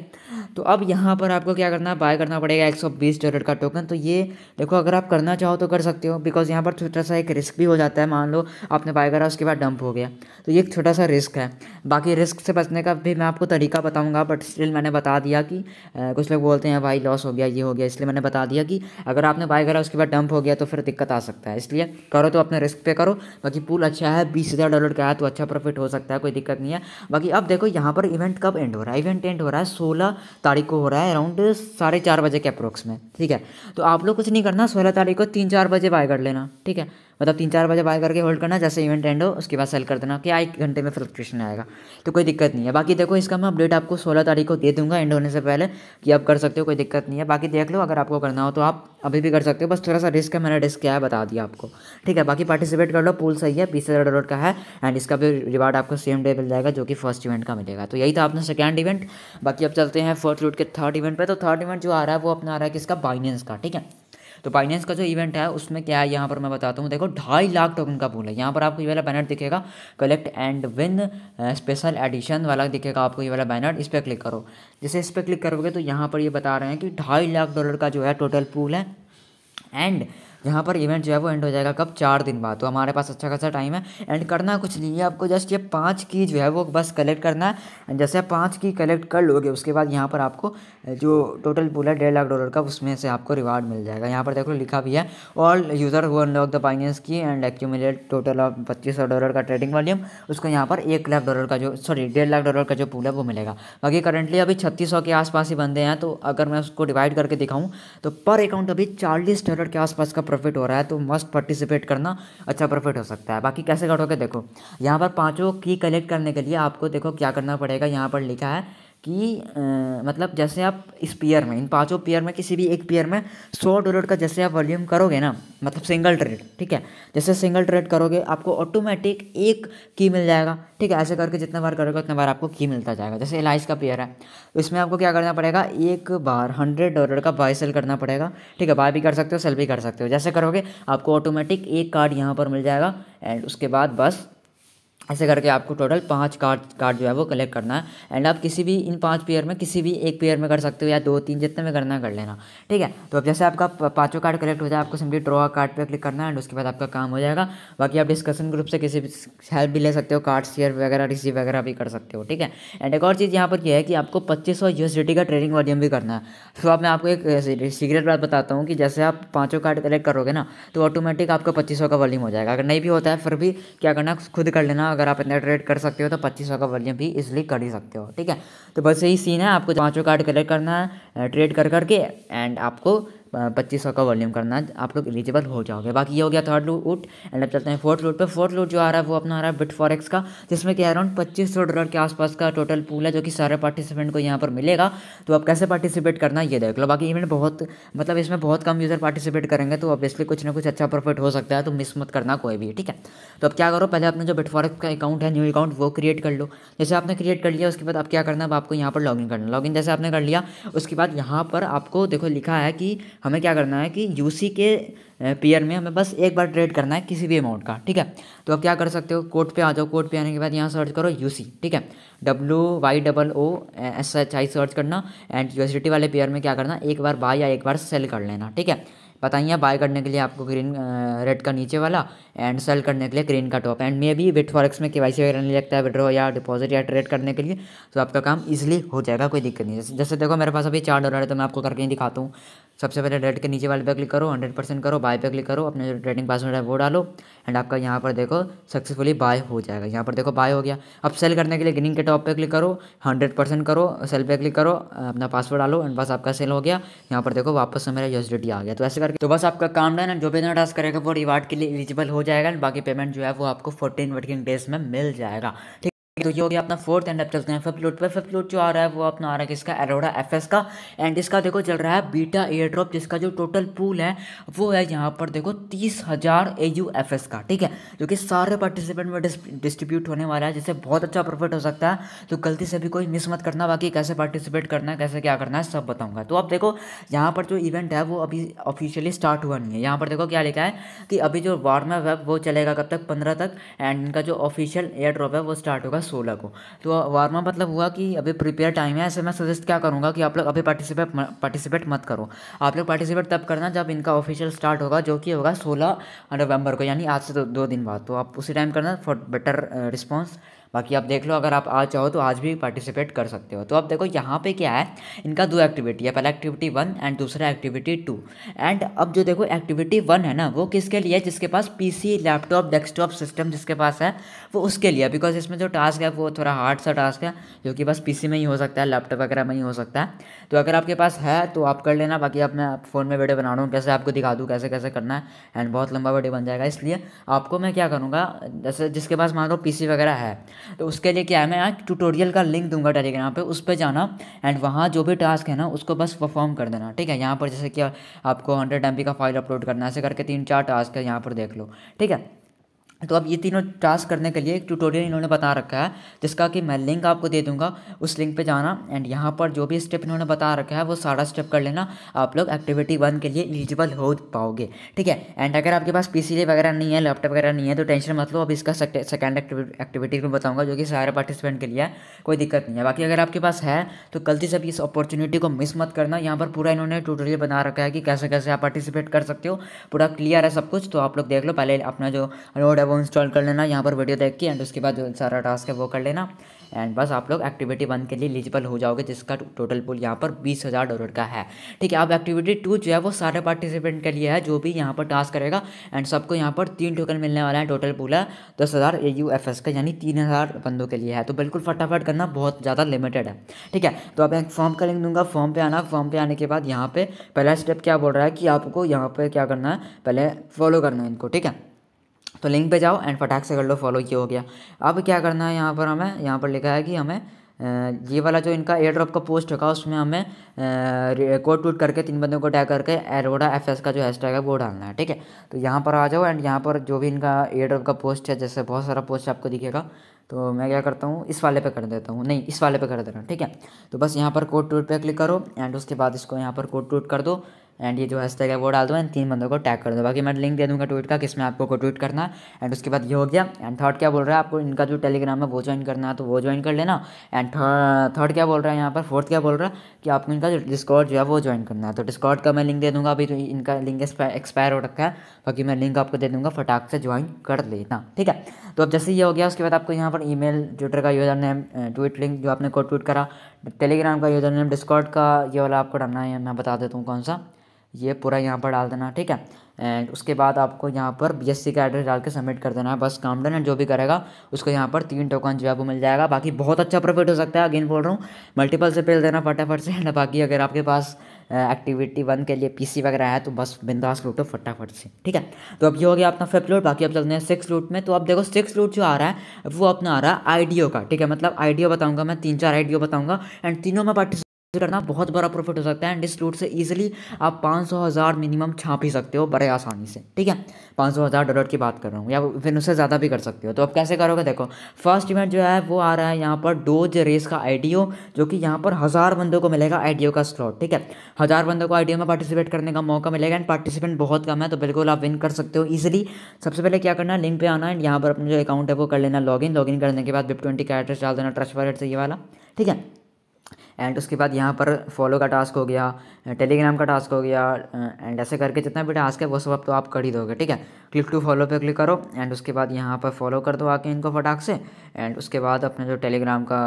तो अब यहाँ पर आपको क्या करना है बाय करना पड़ेगा बीस डॉलर का टोकन तो ये देखो अगर आप करना चाहो तो कर सकते हो बिकॉज यहाँ पर छोटा सा एक रिस्क भी हो जाता है मान लो आपने बाय करा उसके बाद डंप हो गया तो ये एक छोटा सा रिस्क है बाकी रिस्क से बचने का भी मैं आपको तरीका बताऊँगा बट स्टिल मैंने बता दिया कि कुछ लोग बोलते हैं भाई लॉस हो गया ये हो गया इसलिए मैंने बता दिया कि अगर आपने बाय करा उसके बाद डंप हो गया तो फिर दिक्कत आ सकता है इसलिए करो तो अपने रिस्क पे करो बाकी पूल अच्छा है बीस हज़ार डॉलर का है तो अच्छा प्रॉफिट हो सकता है कोई दिक्कत नहीं है बाकी अब देखो यहाँ पर इवेंट कब एंड हो रहा है इवेंट एंड हो रहा है है सोलह तारीख को हो रहा है अराउंड साढ़े चार बजे के अप्रोक्स में ठीक है तो आप लोग कुछ नहीं करना सोलह तारीख को तीन चार बजे बाय कर लेना ठीक है मतलब तीन चार बजे बाय करके होल्ड करना जैसे इवेंट एंड हो उसके बाद सेल कर देना क्या एक घंटे में फ्लक्चुएशन आएगा तो कोई दिक्कत नहीं है बाकी देखो इसका मैं अपडेट आपको सोलह तारीख को दे दूंगा एंड होने से पहले कि आप कर सकते हो कोई दिक्कत नहीं है बाकी देख लो अगर आपको करना हो तो आप अभी भी कर सकते हो बस थोड़ा सा रिस्क है मैंने रिस्क क्या है बता दिया आपको ठीक है बाकी पार्टिसिपेट कर लो पूल सही है बीस हज़ार डॉलर का है एंड इसका भी रिवार्ड आपको सेम डे मिल जाएगा जो कि फर्स्ट इवेंट का मिलेगा तो यही था अपना सेकेंड इवेंट बाकी अब चलते हैं फोर्थ रूट के थर्ड इवेंट पर तो थर्ड इवेंट जो आ रहा है वो अपना आ रहा है किसका बाइनेंस का ठीक है तो बाइनेंस का जो इवेंट है उसमें क्या है यहाँ पर मैं बताता हूँ देखो ढाई लाख टोकन का पूल है यहाँ पर आपको ये वाला बैनर दिखेगा collect and win special edition वाला दिखेगा आपको ये वाला बैनर इस पर क्लिक करो जैसे इस पर क्लिक करोगे तो यहाँ पर ये बता रहे हैं कि ढाई लाख डॉलर का जो है टोटल पूल है एंड यहाँ पर इवेंट जो है वो एंड हो जाएगा कब चार दिन बाद तो हमारे पास अच्छा खासा टाइम है एंड करना कुछ नहीं है आपको जस्ट ये पाँच की जो है वो बस कलेक्ट करना है जैसे पांच पाँच की कलेक्ट कर लोगे उसके बाद यहाँ पर आपको जो टोटल पूल है डेढ़ लाख डॉलर का उसमें से आपको रिवार्ड मिल जाएगा यहाँ पर देखो लिखा भी है all user who unlock the Binance की एंड एक्यूमिलेट टोटल ऑफ पच्चीस सौ डॉलर का ट्रेडिंग वॉल्यूम उसको यहाँ पर एक लाख डॉलर का जो सॉरी डेढ़ लाख डॉलर का जो पूल है वो मिलेगा बाकी करंटली अभी छत्तीस के आसपास ही बंदे हैं तो अगर मैं उसको डिवाइड करके दिखाऊँ तो पर अकाउंट अभी चालीस डॉलर के आसपास का प्रॉफिट हो रहा है तो मस्ट पार्टिसिपेट करना अच्छा प्रॉफिट हो सकता है बाकी कैसे करोगे देखो यहाँ पर पाँचों की कलेक्ट करने के लिए आपको देखो क्या करना पड़ेगा यहाँ पर लिखा है कि आ, मतलब जैसे आप इस पेयर में इन पांचों पेयर में किसी भी एक पेयर में सौ डॉलर का जैसे आप वॉल्यूम करोगे ना मतलब सिंगल ट्रेड ठीक है जैसे सिंगल ट्रेड करोगे आपको ऑटोमेटिक एक की मिल जाएगा ठीक है ऐसे करके जितना बार करोगे उतना बार आपको की मिलता जाएगा जैसे एलाइस का पेयर है इसमें आपको क्या करना पड़ेगा एक बार हंड्रेड डॉलर का बाय सेल करना पड़ेगा ठीक है बाय भी कर सकते हो सेल भी कर सकते हो जैसे करोगे आपको ऑटोमेटिक एक कार्ड यहाँ पर मिल जाएगा एंड उसके बाद बस ऐसे करके आपको टोटल पांच कार्ड कार्ड जो है वो कलेक्ट करना है एंड आप किसी भी इन पांच पेयर में किसी भी एक पेयर में कर सकते हो या दो तीन जितने में करना है कर लेना ठीक है तो अब जैसे आपका पांचों कार्ड कलेक्ट हो जाए आपको सिंपली ड्रॉ कार्ड पे क्लिक करना है एंड उसके बाद आपका काम हो जाएगा बाकी आप डिस्कशन ग्रुप से किसी भी हेल्प भी ले सकते हो कार्ड शेयर वगैरह रिसीव वगैरह भी कर सकते हो ठीक है एंड एक और चीज़ यहाँ पर यह है कि आपको पच्चीस सौ का ट्रेडिंग वॉल्यूम भी करना है तो आप मैं आपको एक सीक्रेट बात बताता हूँ कि जैसे आप पाँचों कार्ड कलेक्ट करोगे ना तो ऑटोमेटिक आपका पच्चीस का वॉल्यूम हो जाएगा अगर नहीं भी होता है फिर भी क्या करना खुद कर लेना अगर आप इतना ट्रेड कर सकते हो तो पच्चीस का वॉल्यूम भी इसलिए कर ही सकते हो ठीक है तो बस यही सीन है आपको पाँचों कार्ड कलेक्ट करना है ट्रेड कर करके एंड आपको पच्चीस सौ का वॉल्यूम करना आप लोग एलिजिबल हो जाओगे बाकी ये हो गया थर्ड लूट एंड अब चलते हैं फोर्थ लूट पर फोर्थ लूट जो आ रहा है वो अपना आ रहा है बिट फॉरेक्स का जिसमें कि अराउंड पच्चीस सौ डॉलर के आसपास का टोटल पूल है जो कि सारे पार्टिसिपेंट को यहाँ पर मिलेगा तो आप कैसे पार्टिसिपेट करना ये देख लो बाकी इवेंट बहुत मतलब इसमें बहुत कम यूज़र पार्टिसिपेट करेंगे तो ऑब्वियसली कुछ ना कुछ अच्छा प्रॉफिट हो सकता है तो मिस मत करना कोई भी ठीक है तो अब क्या करो पहले अपने जो बिटफॉरेक्स का अकाउंट है न्यू अकाउंट वो क्रिएट कर लो जैसे आपने क्रिएट कर लिया उसके बाद आप क्या करना है आपको यहाँ पर लॉगिन करना लॉगिन जैसे आपने कर लिया उसके बाद यहाँ पर आपको देखो लिखा है कि हमें क्या करना है कि यू के पेयर में हमें बस एक बार ट्रेड करना है किसी भी अमाउंट का ठीक है तो आप क्या कर सकते हो कोर्ट पे आ जाओ कोर्ट पे आने के बाद यहाँ सर्च करो यू ठीक है W Y double O S H I search करना एंड यू वाले पेयर में क्या करना एक बार बाय या एक बार सेल कर लेना ठीक है बताइए बाय करने के लिए आपको ग्रीन रेड का नीचे वाला एंड सेल करने के लिए ग्रीन का top and maybe bit forex में के वगैरह नहीं लगता है विड्रॉ या डिपॉजिट या ट्रेड करने के लिए तो आपका काम ईजिली हो जाएगा कोई दिक्कत नहीं जैसे जैसे देखो मेरे पास अभी चार डॉलर है तो मैं आपको करके ही दिखाता हूँ सबसे पहले रेड के नीचे वाले पे क्लिक करो हंड्रेड परसेंट करो बाय पे क्लिक करो अपने जो ट्रेडिंग पासवर्ड है वो डालो एंड आपका यहाँ पर देखो सक्सेसफुली बाय हो जाएगा यहाँ पर देखो बाय हो गया अब सेल करने के लिए ग्रीन के टॉप पर क्लिक करो हंड्रेड परसेंट करो सेल पे क्लिक करो अपना पासवर्ड डालो एंड बस आपका सेल हो गया यहाँ पर देखो वापस से मेरा यूज आ गया तो ऐसे करके तो बस आपका काम डन ना जो भी इतना टास्क करेगा वो रिवार्ड के लिए एलिजिबल हो जाएगा एंड बाकी पेमेंट जो है वो आपको फोर्टीन वर्किंग डेज में मिल जाएगा ठीक तो ये हो गया अपना फोर्थ एंड अब चलते हैं फेफ एफ पर जो आ रहा है वो अपना आ रहा है किसका एरोडा एफएस का एंड इसका देखो चल रहा है बीटा एयर ड्रॉप जिसका जो टोटल पूल है वो है यहाँ पर देखो तीस हज़ार ए यू एफ एस का ठीक है जो कि सारे पार्टिसिपेंट में डिस्ट्रीब्यूट होने वाला है जिससे बहुत अच्छा प्रॉफिट हो सकता है तो गलती से भी कोई मिस मत करना बाकी कैसे पार्टिसिपेट करना है कैसे क्या करना है सब बताऊँगा तो अब देखो यहाँ पर जो इवेंट है वो अभी ऑफिशियली स्टार्ट हुआ नहीं है यहाँ पर देखो क्या लिखा है कि अभी जो वार्म है वो चलेगा कब तक पंद्रह तक एंड इनका जो ऑफिशियल एयर ड्रॉप है वो स्टार्ट होगा सोलह को तो वार्म मतलब हुआ कि अभी प्रिपेयर टाइम है ऐसे मैं सजेस्ट क्या करूँगा कि आप लोग अभी पार्टिसिपेट पार्टिसिपेट मत करो आप लोग पार्टिसिपेट तब करना जब इनका ऑफिशियल स्टार्ट होगा जो कि होगा सोलह नवंबर को यानी आज से दो, दो दिन बाद तो आप उसी टाइम करना फॉर बेटर रिस्पॉन्स बाकी आप देख लो अगर आप आज चाहो तो आज भी पार्टिसिपेट कर सकते हो तो अब देखो यहाँ पे क्या है इनका दो एक्टिविटी है पहला एक्टिविटी वन एंड दूसरा एक्टिविटी टू एंड अब जो देखो एक्टिविटी वन है ना वो किसके लिए जिसके पास पीसी लैपटॉप डेस्कटॉप सिस्टम जिसके पास है वो उसके लिए बिकॉज इसमें जो टास्क है वो थोड़ा हार्ड सा टास्क है जो कि बस पी में ही हो सकता है लैपटॉप वगैरह में ही हो सकता है तो अगर आपके पास है तो आप कर लेना बाकी आप मैं फ़ोन में वीडियो बना रहा हूँ कैसे आपको दिखा दूँ कैसे कैसे करना है एंड बहुत लंबा वीडियो बन जाएगा इसलिए आपको मैं क्या करूँगा जैसे जिसके पास मान लो पी वगैरह है तो उसके लिए क्या है मैं यहाँ ट्यूटोरियल का लिंक दूंगा टेलीग्राम पे उस पर जाना एंड वहाँ जो भी टास्क है ना उसको बस परफॉर्म कर देना ठीक है यहाँ पर जैसे कि आपको हंड्रेड एम का फाइल अपलोड करना ऐसे करके तीन चार टास्क है यहाँ पर देख लो ठीक है तो अब ये तीनों टास्क करने के लिए एक ट्यूटोरियल इन्होंने बता रखा है जिसका कि मैं लिंक आपको दे दूंगा उस लिंक पे जाना एंड यहाँ पर जो भी स्टेप इन्होंने बता रखा है वो सारा स्टेप कर लेना आप लोग एक्टिविटी वन के लिए एलिजिबल हो पाओगे ठीक है एंड अगर आपके पास पी वगैरह नहीं है लैपटॉप वगैरह नहीं है तो टेंशन मत लो अब इसका सेकेंड एक्टिविटी में बताऊँगा जो कि सारे पार्टिसिपेंट के लिए है कोई दिक्कत नहीं है बाकी अगर आपके पास है तो गलती से इस अपॉर्चुनिटी को मिस मत करना यहाँ पर पूरा इन्होंने ट्यूटोरियल बना रखा है कि कैसे कैसे आप पार्टिसिपेट कर सकते हो पूरा क्लियर है सब कुछ तो आप लोग देख लो पहले अपना जो रोड वो इंस्टॉल कर लेना यहाँ पर वीडियो देख के एंड उसके बाद जो सारा टास्क है वो कर लेना एंड बस आप लोग एक्टिविटी वन के लिए एलिजिबल हो जाओगे जिसका टोटल पुल यहाँ पर बीस हज़ार डॉलर का है ठीक है अब एक्टिविटी टू जो है वो सारे पार्टिसिपेंट के लिए है जो भी यहाँ पर टास्क करेगा एंड सबको यहाँ पर तीन टोकन मिलने वाला है टोटल पुल है दस हज़ार ए यू एफ एस का यानी तीन हज़ार बंदों के लिए है तो बिल्कुल फटाफट करना बहुत ज़्यादा लिमिटेड है ठीक है तो अब एक फॉर्म का लिंक दूंगा फॉर्म पर आना फॉर्म पर आने के बाद यहाँ पर पहला स्टेप क्या बोल रहा है कि आपको यहाँ पर क्या करना है पहले फॉलो करना है इनको ठीक है तो लिंक पे जाओ एंड फटाक से कर लो फॉलो ये हो गया अब क्या करना है यहाँ पर हमें यहाँ पर लिखा है कि हमें ये वाला जो इनका एयर ड्रॉप का पोस्ट होगा उसमें हमें कोड टूट करके तीन बंदों को टैग करके एरोडा एफ एस का जो हैशटैग है वो डालना है ठीक है तो यहाँ पर आ जाओ एंड यहाँ पर जो भी इनका एयर ड्रॉप का पोस्ट है जैसे बहुत सारा पोस्ट आपको दिखेगा तो मैं क्या करता हूँ इस वाले पे कर देता हूँ नहीं इस वाले पे कर दे रहा हूँ ठीक है तो बस यहाँ पर कोड टूट पे क्लिक करो एंड उसके बाद इसको यहाँ पर कोड टूट कर दो एंड ये जो हैशटैग है वो डाल दो एंड तीन बंदों को टैग कर दो बाकी मैं लिंक दे दूंगा ट्वीट का किस में आपको को ट्वीट करना है एंड उसके बाद ये हो गया एंड थर्ड क्या बोल रहा है आपको इनका जो टेलीग्राम है वो ज्वाइन करना है तो वो ज्वाइन कर लेना एंड थर्ड क्या बोल रहा है यहाँ पर फोर्थ क्या बोल रहा है कि आपको इनका जो डिस्कॉर्ड जो है वो ज्वाइन करना है तो डिस्कॉर्ड का मैं लिंक दे दूँगा अभी तो इनका लिंक एक्सपायर हो रखा है बाकी मैं लिंक आपको दे दूँगा फटाक से ज्वाइन कर लेना ठीक है तो अब जैसे ये हो गया उसके बाद आपको यहाँ पर ई मेल ट्विटर का यूज़र नेम ट्वीट लिंक जो आपने को ट्वीट करा टेलीग्राम का यूज़र नेम डिस्कॉर्ड का ये वाला आपको डालना है मैं बता देता हूँ कौन सा ये पूरा यहाँ पर डाल देना ठीक है एंड उसके बाद आपको यहाँ पर बीएससी का एड्रेस डाल के सबमिट कर देना है बस काम डन है जो भी करेगा उसको यहाँ पर तीन टोकन जो है वो मिल जाएगा बाकी बहुत अच्छा प्रॉफिट हो सकता है अगेन बोल रहा हूँ मल्टीपल से पेल देना फटाफट से एंड बाकी अगर आपके पास एक्टिविटी वन के लिए पीसी वगैरह है तो बस बिंदास लूट हो फटाफट से ठीक है तो अब ये हो गया अपना फिफ्थ लूट बाकी अब चलते हैं सिक्स लूट में तो अब देखो सिक्स लूट जो आ रहा है वो अपना आ रहा है आईडीओ का ठीक है मतलब आइडियो बताऊंगा मैं तीन चार आईडियो बताऊँगा एंड तीनों में पार्टिस से तो करना बहुत बड़ा प्रॉफिट हो सकता है एंड इस रूट से ईजिली आप पाँच सौ हज़ार मिनिमम छाप ही सकते हो बड़े आसानी से ठीक है पाँच सौ हज़ार डॉलर की बात कर रहा हूँ या फिर उससे ज़्यादा भी कर सकते हो तो आप कैसे करोगे देखो फर्स्ट इवेंट जो है वो आ रहा है यहाँ पर डोज रेस का आई जो कि यहाँ पर हज़ार बंदों को मिलेगा आई का स्लॉट ठीक है हज़ार बंदों को आई में पार्टिसिपेट करने का मौका मिलेगा एंड पार्टिसिपेंट बहुत कम है तो बिल्कुल आप विन कर सकते हो ईजिली सबसे पहले क्या करना लिंक पर आना एंड यहाँ पर अपना जो अकाउंट है वो कर लेना लॉग इन करने के बाद बिप ट्वेंटी कैरेक्टर्स डाल देना ट्रस्ट वॉलेट से ये वाला ठीक है एंड उसके बाद यहाँ पर फॉलो का टास्क हो गया टेलीग्राम का टास्क हो गया एंड ऐसे करके जितना भी टास्क है वो सब अब तो आप कर ही दोगे ठीक है क्लिक टू फॉलो पे क्लिक करो एंड उसके बाद यहाँ पर फॉलो कर दो आके इनको फटाक से एंड उसके बाद अपने जो टेलीग्राम का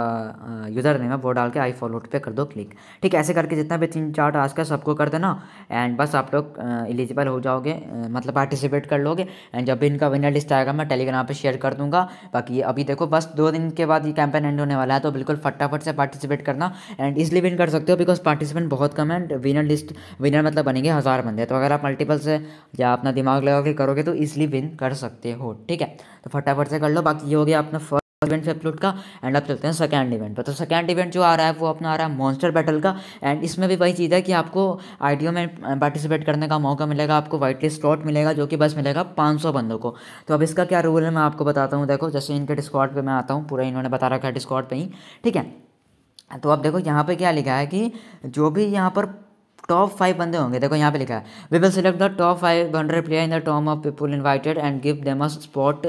यूज़र नेम है वो डाल के आई फॉलो पे कर दो क्लिक ठीक है ऐसे करके जितना भी तीन चार टास्क है सबको कर देना एंड बस आप लोग एलिजिबल हो जाओगे मतलब पार्टिसिपेट कर लोगे एंड जब भी इनका विनर लिस्ट आएगा मैं टेलीग्राम पर शेयर कर दूँगा बाकी अभी देखो बस दो दिन के बाद ये कैंपेन एंड होने वाला है तो बिल्कुल फटाफट से पार्टिसिपेट करना एंड इसलिए विन कर सकते हो बिकॉज पार्टिसिपेंट बहुत कम है एंड विनर लिस्ट विनर मतलब बनेंगे हज़ार बंदे तो अगर आप मल्टीपल से या अपना दिमाग लगा के करोगे तो इसलिए विन कर सकते हो ठीक है तो फटाफट से कर लो बाकी ये हो गया अपना फर्स्ट इवेंट पे अपलोड का एंड अब चलते हैं सेकेंड इवेंट पर तो सेकेंड इवेंट जो आ रहा है वो अपना आ रहा है मॉन्स्टर बैटल का एंड इसमें भी वही चीज़ है कि आपको आई में पार्टिसिपेट करने का मौका मिलेगा आपको वाइट लिस्ट स्लॉट मिलेगा जो कि बस मिलेगा 500 बंदों को तो अब इसका क्या रूल है मैं आपको बताता हूँ देखो जैसे इनके डिस्कॉट पर मैं आता हूँ पूरा इन्होंने बता रखा है डिस्कॉट पर ही ठीक है तो आप देखो यहाँ पे क्या लिखा है कि जो भी यहाँ पर टॉप फाइव बंदे होंगे देखो यहाँ पे लिखा है we will select the top five hundred player in the tom of people invited and give them a spot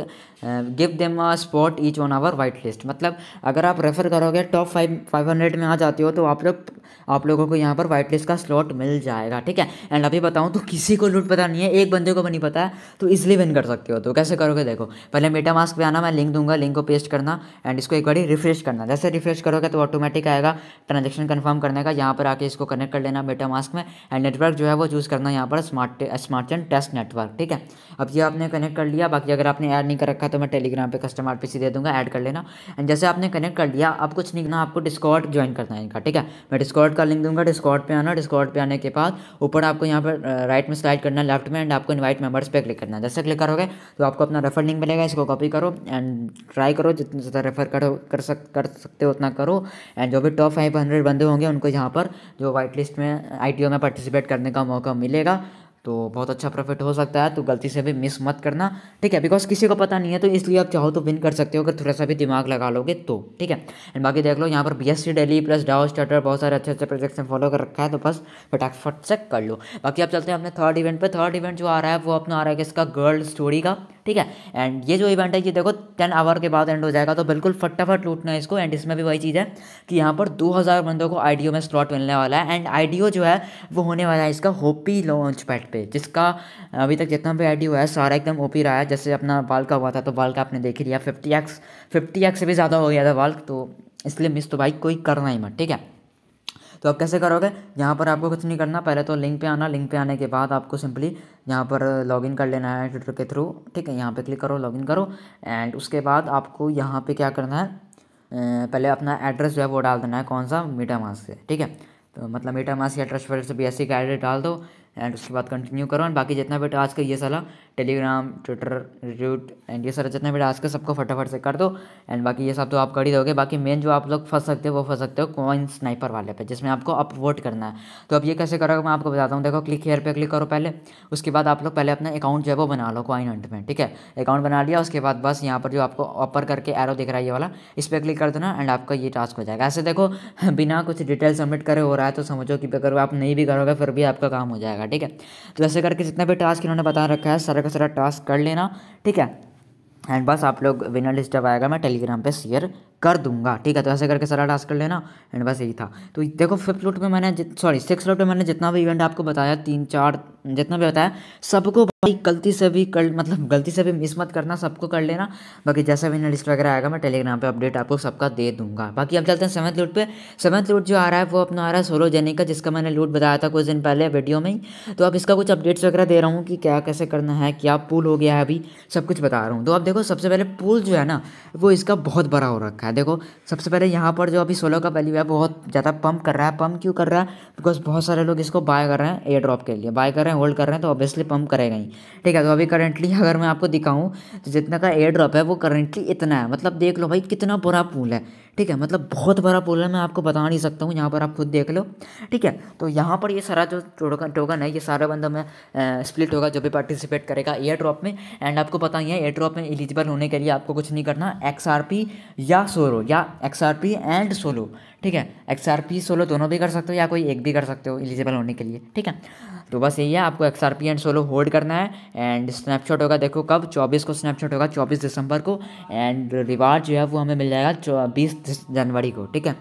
give them a spot each on our white list मतलब अगर आप रेफर करोगे टॉप फाइव फाइव हंड्रेड में आ जाते हो तो आप लोग आप लोगों को यहाँ पर वाइट लिस्ट का स्लॉट मिल जाएगा ठीक है एंड अभी बताऊँ तो किसी को लूट पता नहीं है एक बंदे को भी नहीं पता है तो इसलिए विन कर सकते हो तो कैसे करोगे देखो पहले मेटा मास्क पे आना मैं लिंक दूंगा लिंक को पेस्ट करना एंड इसको एक बार रिफ्रेश करना जैसे रिफ्रेश करोगे तो ऑटोमेटिक आएगा ट्रांजेक्शन कन्फर्म करने का यहाँ पर आके इसको कनेक्ट कर लेना मेटा मास्क टास्क में एंड नेटवर्क जो है वो चूज़ करना यहाँ पर स्मार्ट स्मार्टफोन टेस्ट नेटवर्क ठीक है अब ये आपने कनेक्ट कर लिया बाकी अगर आपने ऐड नहीं कर रखा तो मैं टेलीग्राम पे कस्टमर पे सी दे दूँगा ऐड कर लेना एंड जैसे आपने कनेक्ट कर लिया आप कुछ नहीं करना आपको डिस्कॉर्ड ज्वाइन करना है इनका ठीक है मैं डिस्कॉर्ड का लिंक दूंगा डिस्कॉर्ड पर आना डिस्कॉर्ड पर आने के बाद ऊपर आपको यहाँ पर राइट में स्लाइड करना लेफ्ट में एंड आपको इन्वाइट मेबर्स पर क्लिक करना है जैसे क्लिक करोगे तो आपको अपना रेफर लिंक मिलेगा इसको कॉपी करो एंड ट्राई करो जितना ज़्यादा रेफर करो कर सक कर सकते हो उतना करो एंड जो भी टॉप फाइव हंड्रेड बंदे होंगे उनको यहाँ पर जो वाइट लिस्ट में आई आई में पार्टिसिपेट करने का मौका मिलेगा तो बहुत अच्छा प्रॉफिट हो सकता है तो गलती से भी मिस मत करना ठीक है बिकॉज किसी को पता नहीं है तो इसलिए आप चाहो तो विन कर सकते हो अगर थोड़ा सा भी दिमाग लगा लोगे तो ठीक है एंड बाकी देख लो यहाँ पर B S C daily plus DAO starter बहुत सारे अच्छे अच्छे में फॉलो कर रखा है तो बस फटाफट से कर लो बाकी आप चलते हैं अपने थर्ड इवेंट पर थर्ड इवेंट जो आ रहा है वो अपना आ रहा है इसका गर्ल स्टोरी का ठीक है एंड ये जो इवेंट है ये देखो टेन आवर के बाद एंड हो जाएगा तो बिल्कुल फटाफट लूटना है इसको एंड इसमें भी वही चीज़ है कि यहाँ पर दो हज़ार बंदों को आई में स्लॉट मिलने वाला है एंड आई जो है वो होने वाला है इसका होपी लॉन्च पैड पे जिसका अभी तक जितना भी आई है सारा एकदम ओपी रहा है जैसे अपना बाल का हुआ था तो बाल का आपने देख लिया फिफ्टी एक्स फिफ्टी एक्स से भी ज़्यादा हो गया था बाल तो इसलिए मिस तो भाई कोई करना ही मत ठीक है तो आप कैसे करोगे यहाँ पर आपको कुछ नहीं करना पहले तो लिंक पे आना लिंक पे आने के बाद आपको सिंपली यहाँ पर लॉगिन कर लेना है ट्विटर के थ्रू ठीक है यहाँ पे क्लिक करो लॉगिन करो एंड उसके बाद आपको यहाँ पे क्या करना है पहले अपना एड्रेस जो है वो डाल देना है कौन सा मीटा मास से ठीक है तो मतलब मीटा मास या ट्रस्ट वॉलेट से बी एस सी का एड्रेस डाल दो एंड उसके बाद कंटिन्यू करो एंड बाकी जितना बेटा आज का ये सलाह टेलीग्राम ट्विटर यूट्यूब एंड ये सारे जितने भी टास्क है सबको फटाफट से कर दो एंड बाकी ये सब तो आप कर ही दोगे बाकी मेन जो आप लोग फंस सकते हो वो फंस सकते हो कॉइन स्नाइपर वाले पे जिसमें आपको अपवोट करना है तो अब ये कैसे करोगे मैं आपको बताता हूँ देखो क्लिक हेयर पे क्लिक करो पहले उसके बाद आप लोग पहले अपना अकाउंट जो है वो बना लो कॉइन हंट में ठीक है अकाउंट बना लिया उसके बाद बस यहाँ पर जो आपको ऑपर करके एरो दिख रहा है ये वाला इस पर क्लिक कर देना एंड आपका ये टास्क हो जाएगा ऐसे देखो बिना कुछ डिटेल सबमिट करे हो रहा है तो समझो कि अगर आप नहीं भी करोगे फिर भी आपका काम हो जाएगा ठीक है तो ऐसे करके जितना भी टास्क इन्होंने बता रखा है सर सारा का सारा टास्क कर लेना ठीक है एंड बस आप लोग विनर लिस्ट जब आएगा मैं टेलीग्राम पे शेयर कर दूंगा ठीक है तो ऐसे करके सारा टास्क कर लेना एंड बस यही था तो देखो फिफ्थ लूट में मैंने सॉरी सिक्स लूट में मैंने जितना भी इवेंट आपको बताया तीन चार जितना भी बताया सबको भाई गलती से भी कर मतलब गलती से भी मिस मत करना सबको कर लेना बाकी जैसा भी लिस्ट वगैरह आएगा मैं टेलीग्राम पर अपडेट आपको सबका दे दूंगा बाकी अब चलते हैं सेवन्थ लूट पर सेवन्थ लूट जो आ रहा है वो अपना आ रहा है सोलो जेनी का जिसका मैंने लूट बताया था कुछ दिन पहले वीडियो में ही तो अब इसका कुछ अपडेट्स वगैरह दे रहा हूँ कि क्या कैसे करना है क्या पुल हो गया है अभी सब कुछ बता रहा हूँ तो अब देखो सबसे पहले पुल जो है ना वो इसका बहुत बड़ा हो रखा है है देखो सबसे पहले यहाँ पर जो अभी सोलो का वैल्यू है बहुत ज़्यादा पम्प कर रहा है पम्प क्यों कर रहा है बिकॉज बहुत सारे लोग इसको बाय कर रहे हैं एयर ड्रॉप के लिए बाय कर रहे हैं होल्ड कर रहे हैं तो ऑब्वियसली पम्प करेगा ही ठीक है तो अभी करेंटली अगर मैं आपको दिखाऊँ तो जितना का एयर ड्रॉप है वो करेंटली इतना है मतलब देख लो भाई कितना बुरा पूल है ठीक है मतलब बहुत बड़ा पुल है मैं आपको बता नहीं सकता हूँ यहाँ पर आप खुद देख लो ठीक है तो यहाँ पर ये सारा जो टोकन टोकन है ये सारे बंदों में स्प्लिट होगा जो भी पार्टिसिपेट करेगा एयर ड्रॉप में एंड आपको पता ही है एयर ड्रॉप में एलिजिबल होने के लिए आपको कुछ नहीं करना एक्स या सोलो या एक्स एंड सोलो ठीक है एक्स सोलो दोनों भी कर सकते हो या कोई एक भी कर सकते हो एलिजिबल होने के लिए ठीक है तो बस यही है आपको X R P and solo hold करना है एंड स्नैपशॉट होगा देखो कब चौबीस को स्नैपशॉट होगा चौबीस दिसंबर को एंड रिवार्ड जो है वो हमें मिल जाएगा चौबीस जनवरी को ठीक है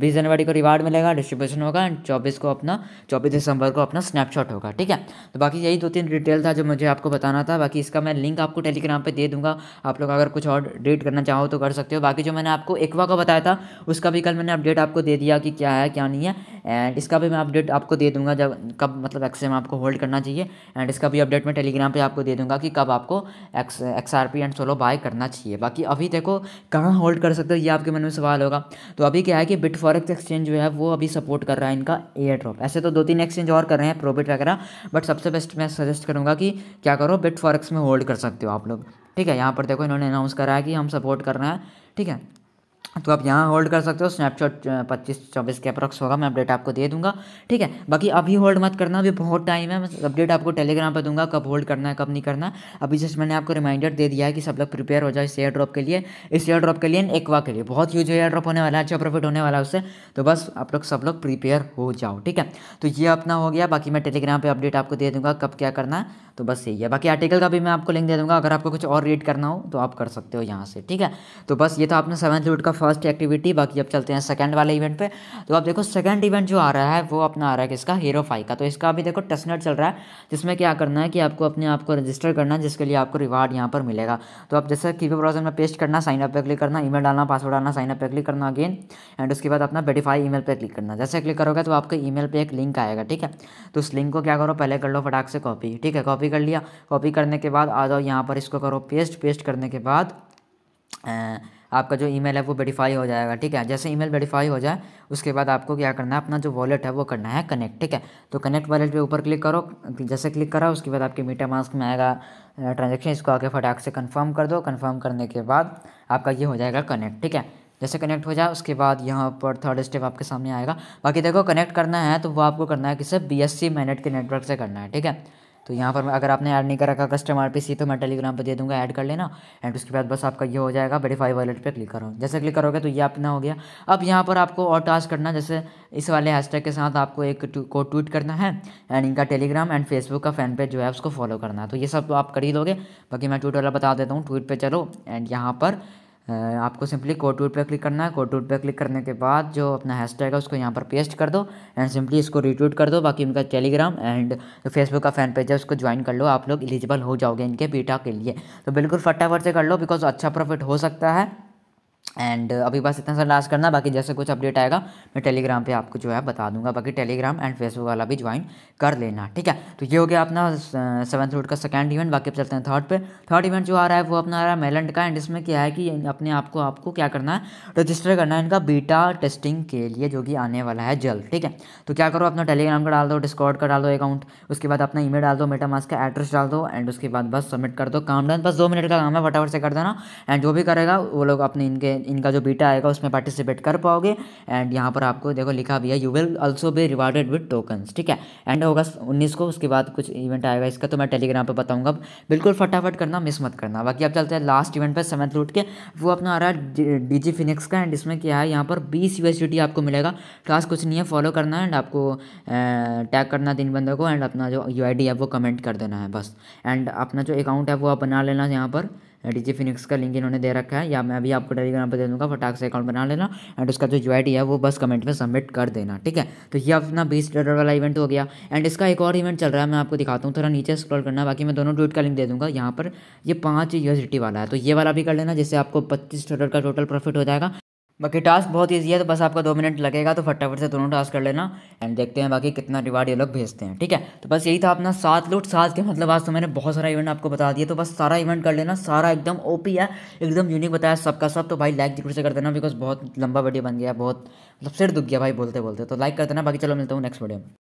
बीस जनवरी को रिवार्ड मिलेगा डिस्ट्रीब्यूशन होगा एंड चौबीस को अपना चौबीस दिसंबर को अपना स्नैपशॉट होगा ठीक है तो बाकी यही दो तीन डिटेल था जो मुझे आपको बताना था बाकी इसका मैं लिंक आपको टेलीग्राम पर दे दूंगा आप लोग अगर कुछ और डेट करना चाहो तो कर सकते हो बाकी जो मैंने आपको एक्वा का बताया था उसका भी कल मैंने अपडेट आपको दे दिया कि क्या है क्या नहीं है एंड इसका भी मैं अपडेट आपको दे दूंगा जब कब मतलब एक्स आपको होल्ड करना चाहिए एंड इसका भी अपडेट मैं टेलीग्राम पर आपको दे दूंगा कि कब आपको X X R P and solo buy करना चाहिए बाकी अभी देखो कहाँ होल्ड कर सकते हो ये आपके मन में सवाल होगा तो अभी क्या है कि बिट फॉरेक्स एक्सचेंज जो है वो अभी सपोर्ट कर रहा है इनका एयर ड्रॉप ऐसे तो दो तीन एक्सचेंज और कर रहे हैं प्रोबिट वगैरह बट सबसे बेस्ट मैं सजेस्ट करूँगा कि क्या करो बिट फॉरेक्स में होल्ड कर सकते हो आप लोग ठीक है यहाँ पर देखो इन्होंने अनाउंस करा है कि हम सपोर्ट कर रहे हैं ठीक है तो आप यहाँ होल्ड कर सकते हो स्नैपशॉट पच्चीस चौबीस के अप्रॉक्स होगा मैं अपडेट आपको दे दूंगा ठीक है बाकी अभी होल्ड मत करना अभी बहुत टाइम है मैं अपडेट आपको टेलीग्राम पर दूंगा कब होल्ड करना है कब नहीं करना अभी जस्ट मैंने आपको रिमाइंडर दे दिया है कि सब लोग प्रिपेयर हो जाए इस एयर ड्रॉप के लिए इस एयर ड्रॉप के लिए एक्वा के लिए बहुत यूज एयर ड्रॉप होने वाला है अच्छा प्रॉफिट होने वाला है उससे तो बस आप लोग सब लोग प्रिपेयर हो जाओ ठीक है तो ये अपना हो गया बाकी मैं टेलीग्राम पर अपडेट आपको दे दूँगा कब क्या करना है तो बस यही है बाकी आर्टिकल का भी मैं आपको लिंक दे दूँगा अगर आपको कुछ और रीड करना हो तो आप कर सकते हो यहाँ से ठीक है तो बस ये तो आपने सेवन्थ रूट का फर्स्ट एक्टिविटी बाकी अब चलते हैं सेकंड वाले इवेंट पे तो आप देखो सेकंड इवेंट जो आ रहा है वो अपना आ रहा है किसका हीरो फाइव का तो इसका अभी देखो टेस्टनेट चल रहा है जिसमें क्या करना है कि आपको अपने आप को रजिस्टर करना है जिसके लिए आपको रिवार्ड यहाँ पर मिलेगा तो आप जैसे कीपे ब्राउजर में पेस्ट करना साइन अप पे क्लिक करना ईमेल डालना पासवर्ड डालना साइन अप क्लिक करना अगेन एंड उसके बाद अपना वेरीफाई ईमेल पर क्लिक करना जैसे क्लिक करोगे तो आपके ईमेल पर एक लिंक आएगा ठीक है तो उस लिंक को क्या करो पहले कर लो फटाक से कॉपी ठीक है कॉपी कॉपी कर लिया कॉपी करने के बाद आ जाओ यहाँ पर इसको करो पेस्ट पेस्ट करने के बाद आपका जो ईमेल है वो वेरीफाई हो जाएगा ठीक है जैसे ईमेल वेरीफाई हो जाए उसके बाद आपको क्या करना है अपना जो वॉलेट है वो करना है कनेक्ट ठीक है तो कनेक्ट वॉलेट पे ऊपर क्लिक करो जैसे क्लिक करा उसके बाद आपके मीटा मास्क में आएगा ट्रांजेक्शन इसको आके फटाक से कन्फर्म कर दो कन्फर्म करने के बाद आपका ये हो जाएगा कनेक्ट ठीक है जैसे कनेक्ट हो जाए उसके बाद यहाँ पर थर्ड स्टेप आपके सामने आएगा बाकी देखो कनेक्ट करना है तो वो आपको करना है किसे बी एस सी मैनेट के नेटवर्क से करना है ठीक है तो यहाँ पर अगर आपने ऐड नहीं कर रखा कस्टमर पी सी तो मैं टेलीग्राम पर दे दूँगा ऐड कर लेना एंड उसके बाद बस आपका ये हो जाएगा वेरीफाई वॉलेट पर क्लिक करो जैसे क्लिक करोगे तो ये अपना हो गया अब यहाँ पर आपको और टास्क करना जैसे इस वाले हैशटैग के साथ आपको एक को ट्वीट करना है एंड इनका टेलीग्राम एंड फेसबुक का फैन पेज जो है उसको फॉलो करना है तो ये सब तो आप कर ही लोगे बाकी मैं ट्वीट वाला बता देता हूँ ट्वीट पर चलो एंड यहाँ पर आपको सिंपली कोड वोड पर क्लिक करना है कोड वोड पर क्लिक करने के बाद जो अपना हैशटैग है उसको यहाँ पर पेस्ट कर दो एंड सिंपली इसको रिट्वीट कर दो बाकी उनका टेलीग्राम एंड फेसबुक का फैन पेज है उसको ज्वाइन कर लो आप लोग एलिजिबल हो जाओगे इनके बीटा के लिए तो बिल्कुल फटाफट से कर लो बिकॉज अच्छा प्रॉफिट हो सकता है एंड uh, अभी बस इतना सा लास्ट करना बाकी जैसे कुछ अपडेट आएगा मैं टेलीग्राम पे आपको जो है बता दूंगा बाकी टेलीग्राम एंड फेसबुक वाला भी ज्वाइन कर लेना ठीक है तो ये हो गया अपना सेवन्थ uh, रूट का सेकंड इवेंट बाकी अब चलते हैं थर्ड पे थर्ड इवेंट जो आ रहा है वो अपना आ रहा है मेलेंट का एंड इसमें क्या है कि अपने आप को आपको क्या करना है रजिस्टर करना है इनका बीटा टेस्टिंग के लिए जो कि आने वाला है जल्द ठीक है तो क्या करो अपना टेलीग्राम का डाल दो डिस्कॉर्ड का डाल दो अकाउंट उसके बाद अपना ई डाल दो मेटा का एड्रेस डाल दो एंड उसके बाद बस सबमिट कर दो काम डन बस दो मिनट का काम है फटाफट से कर देना एंड जो भी करेगा वो लोग अपने इनके इनका जो बीटा आएगा उसमें पार्टिसिपेट कर पाओगे एंड यहाँ पर आपको देखो लिखा भी है you will also be rewarded with tokens ठीक है एंड होगा उन्नीस को उसके बाद कुछ इवेंट आएगा इसका तो मैं टेलीग्राम पर बताऊँगा बिल्कुल फटाफट करना मिस मत करना बाकी अब चलते हैं लास्ट इवेंट पर सेवन रूट के वो अपना आ रहा है डी फिनिक्स का एंड इसमें क्या है यहाँ पर बीस यू आपको मिलेगा क्लास कुछ नहीं है फॉलो करना है एंड आपको टैग करना तीन बंदों को एंड अपना जो यू है वो कमेंट कर देना है बस एंड अपना जो अकाउंट है वो आप बना लेना यहाँ पर जी फिनिक्स का लिंक इन्होंने दे रखा है या मैं अभी आपको टेलीग्राम पर दे दूँगा फटाक से अकाउंट बना लेना एंड उसका जो यू है वो बस कमेंट में सबमिट कर देना ठीक है तो ये अपना बीस डॉलर वाला इवेंट हो गया एंड इसका एक और इवेंट चल रहा है मैं आपको दिखाता हूँ थोड़ा नीचे स्क्रॉल करना बाकी मैं दोनों ट्वीट का लिंक दे दूँगा यहाँ पर ये पाँच यू वाला है तो ये वाला भी कर लेना जिससे आपको पच्चीस डॉलर का टोटल प्रॉफिट हो जाएगा बाकी टास्क बहुत ईजी है तो बस आपका दो मिनट लगेगा तो फटाफट से दोनों टास्क कर लेना एंड देखते हैं बाकी कितना रिवार्ड ये लोग भेजते हैं ठीक है तो बस यही था अपना सात लूट सात के मतलब आज तो मैंने बहुत सारा इवेंट आपको बता दिया तो बस सारा इवेंट कर लेना सारा एकदम ओपी है एकदम यूनिक बताया सबका सब तो भाई लाइक जरूर से कर देना बिकॉज बहुत लंबा वीडियो बन गया बहुत मतलब सिर दुख गया भाई बोलते बोलते तो लाइक कर देना बाकी चलो मिलता हूँ नेक्स्ट वीडियो में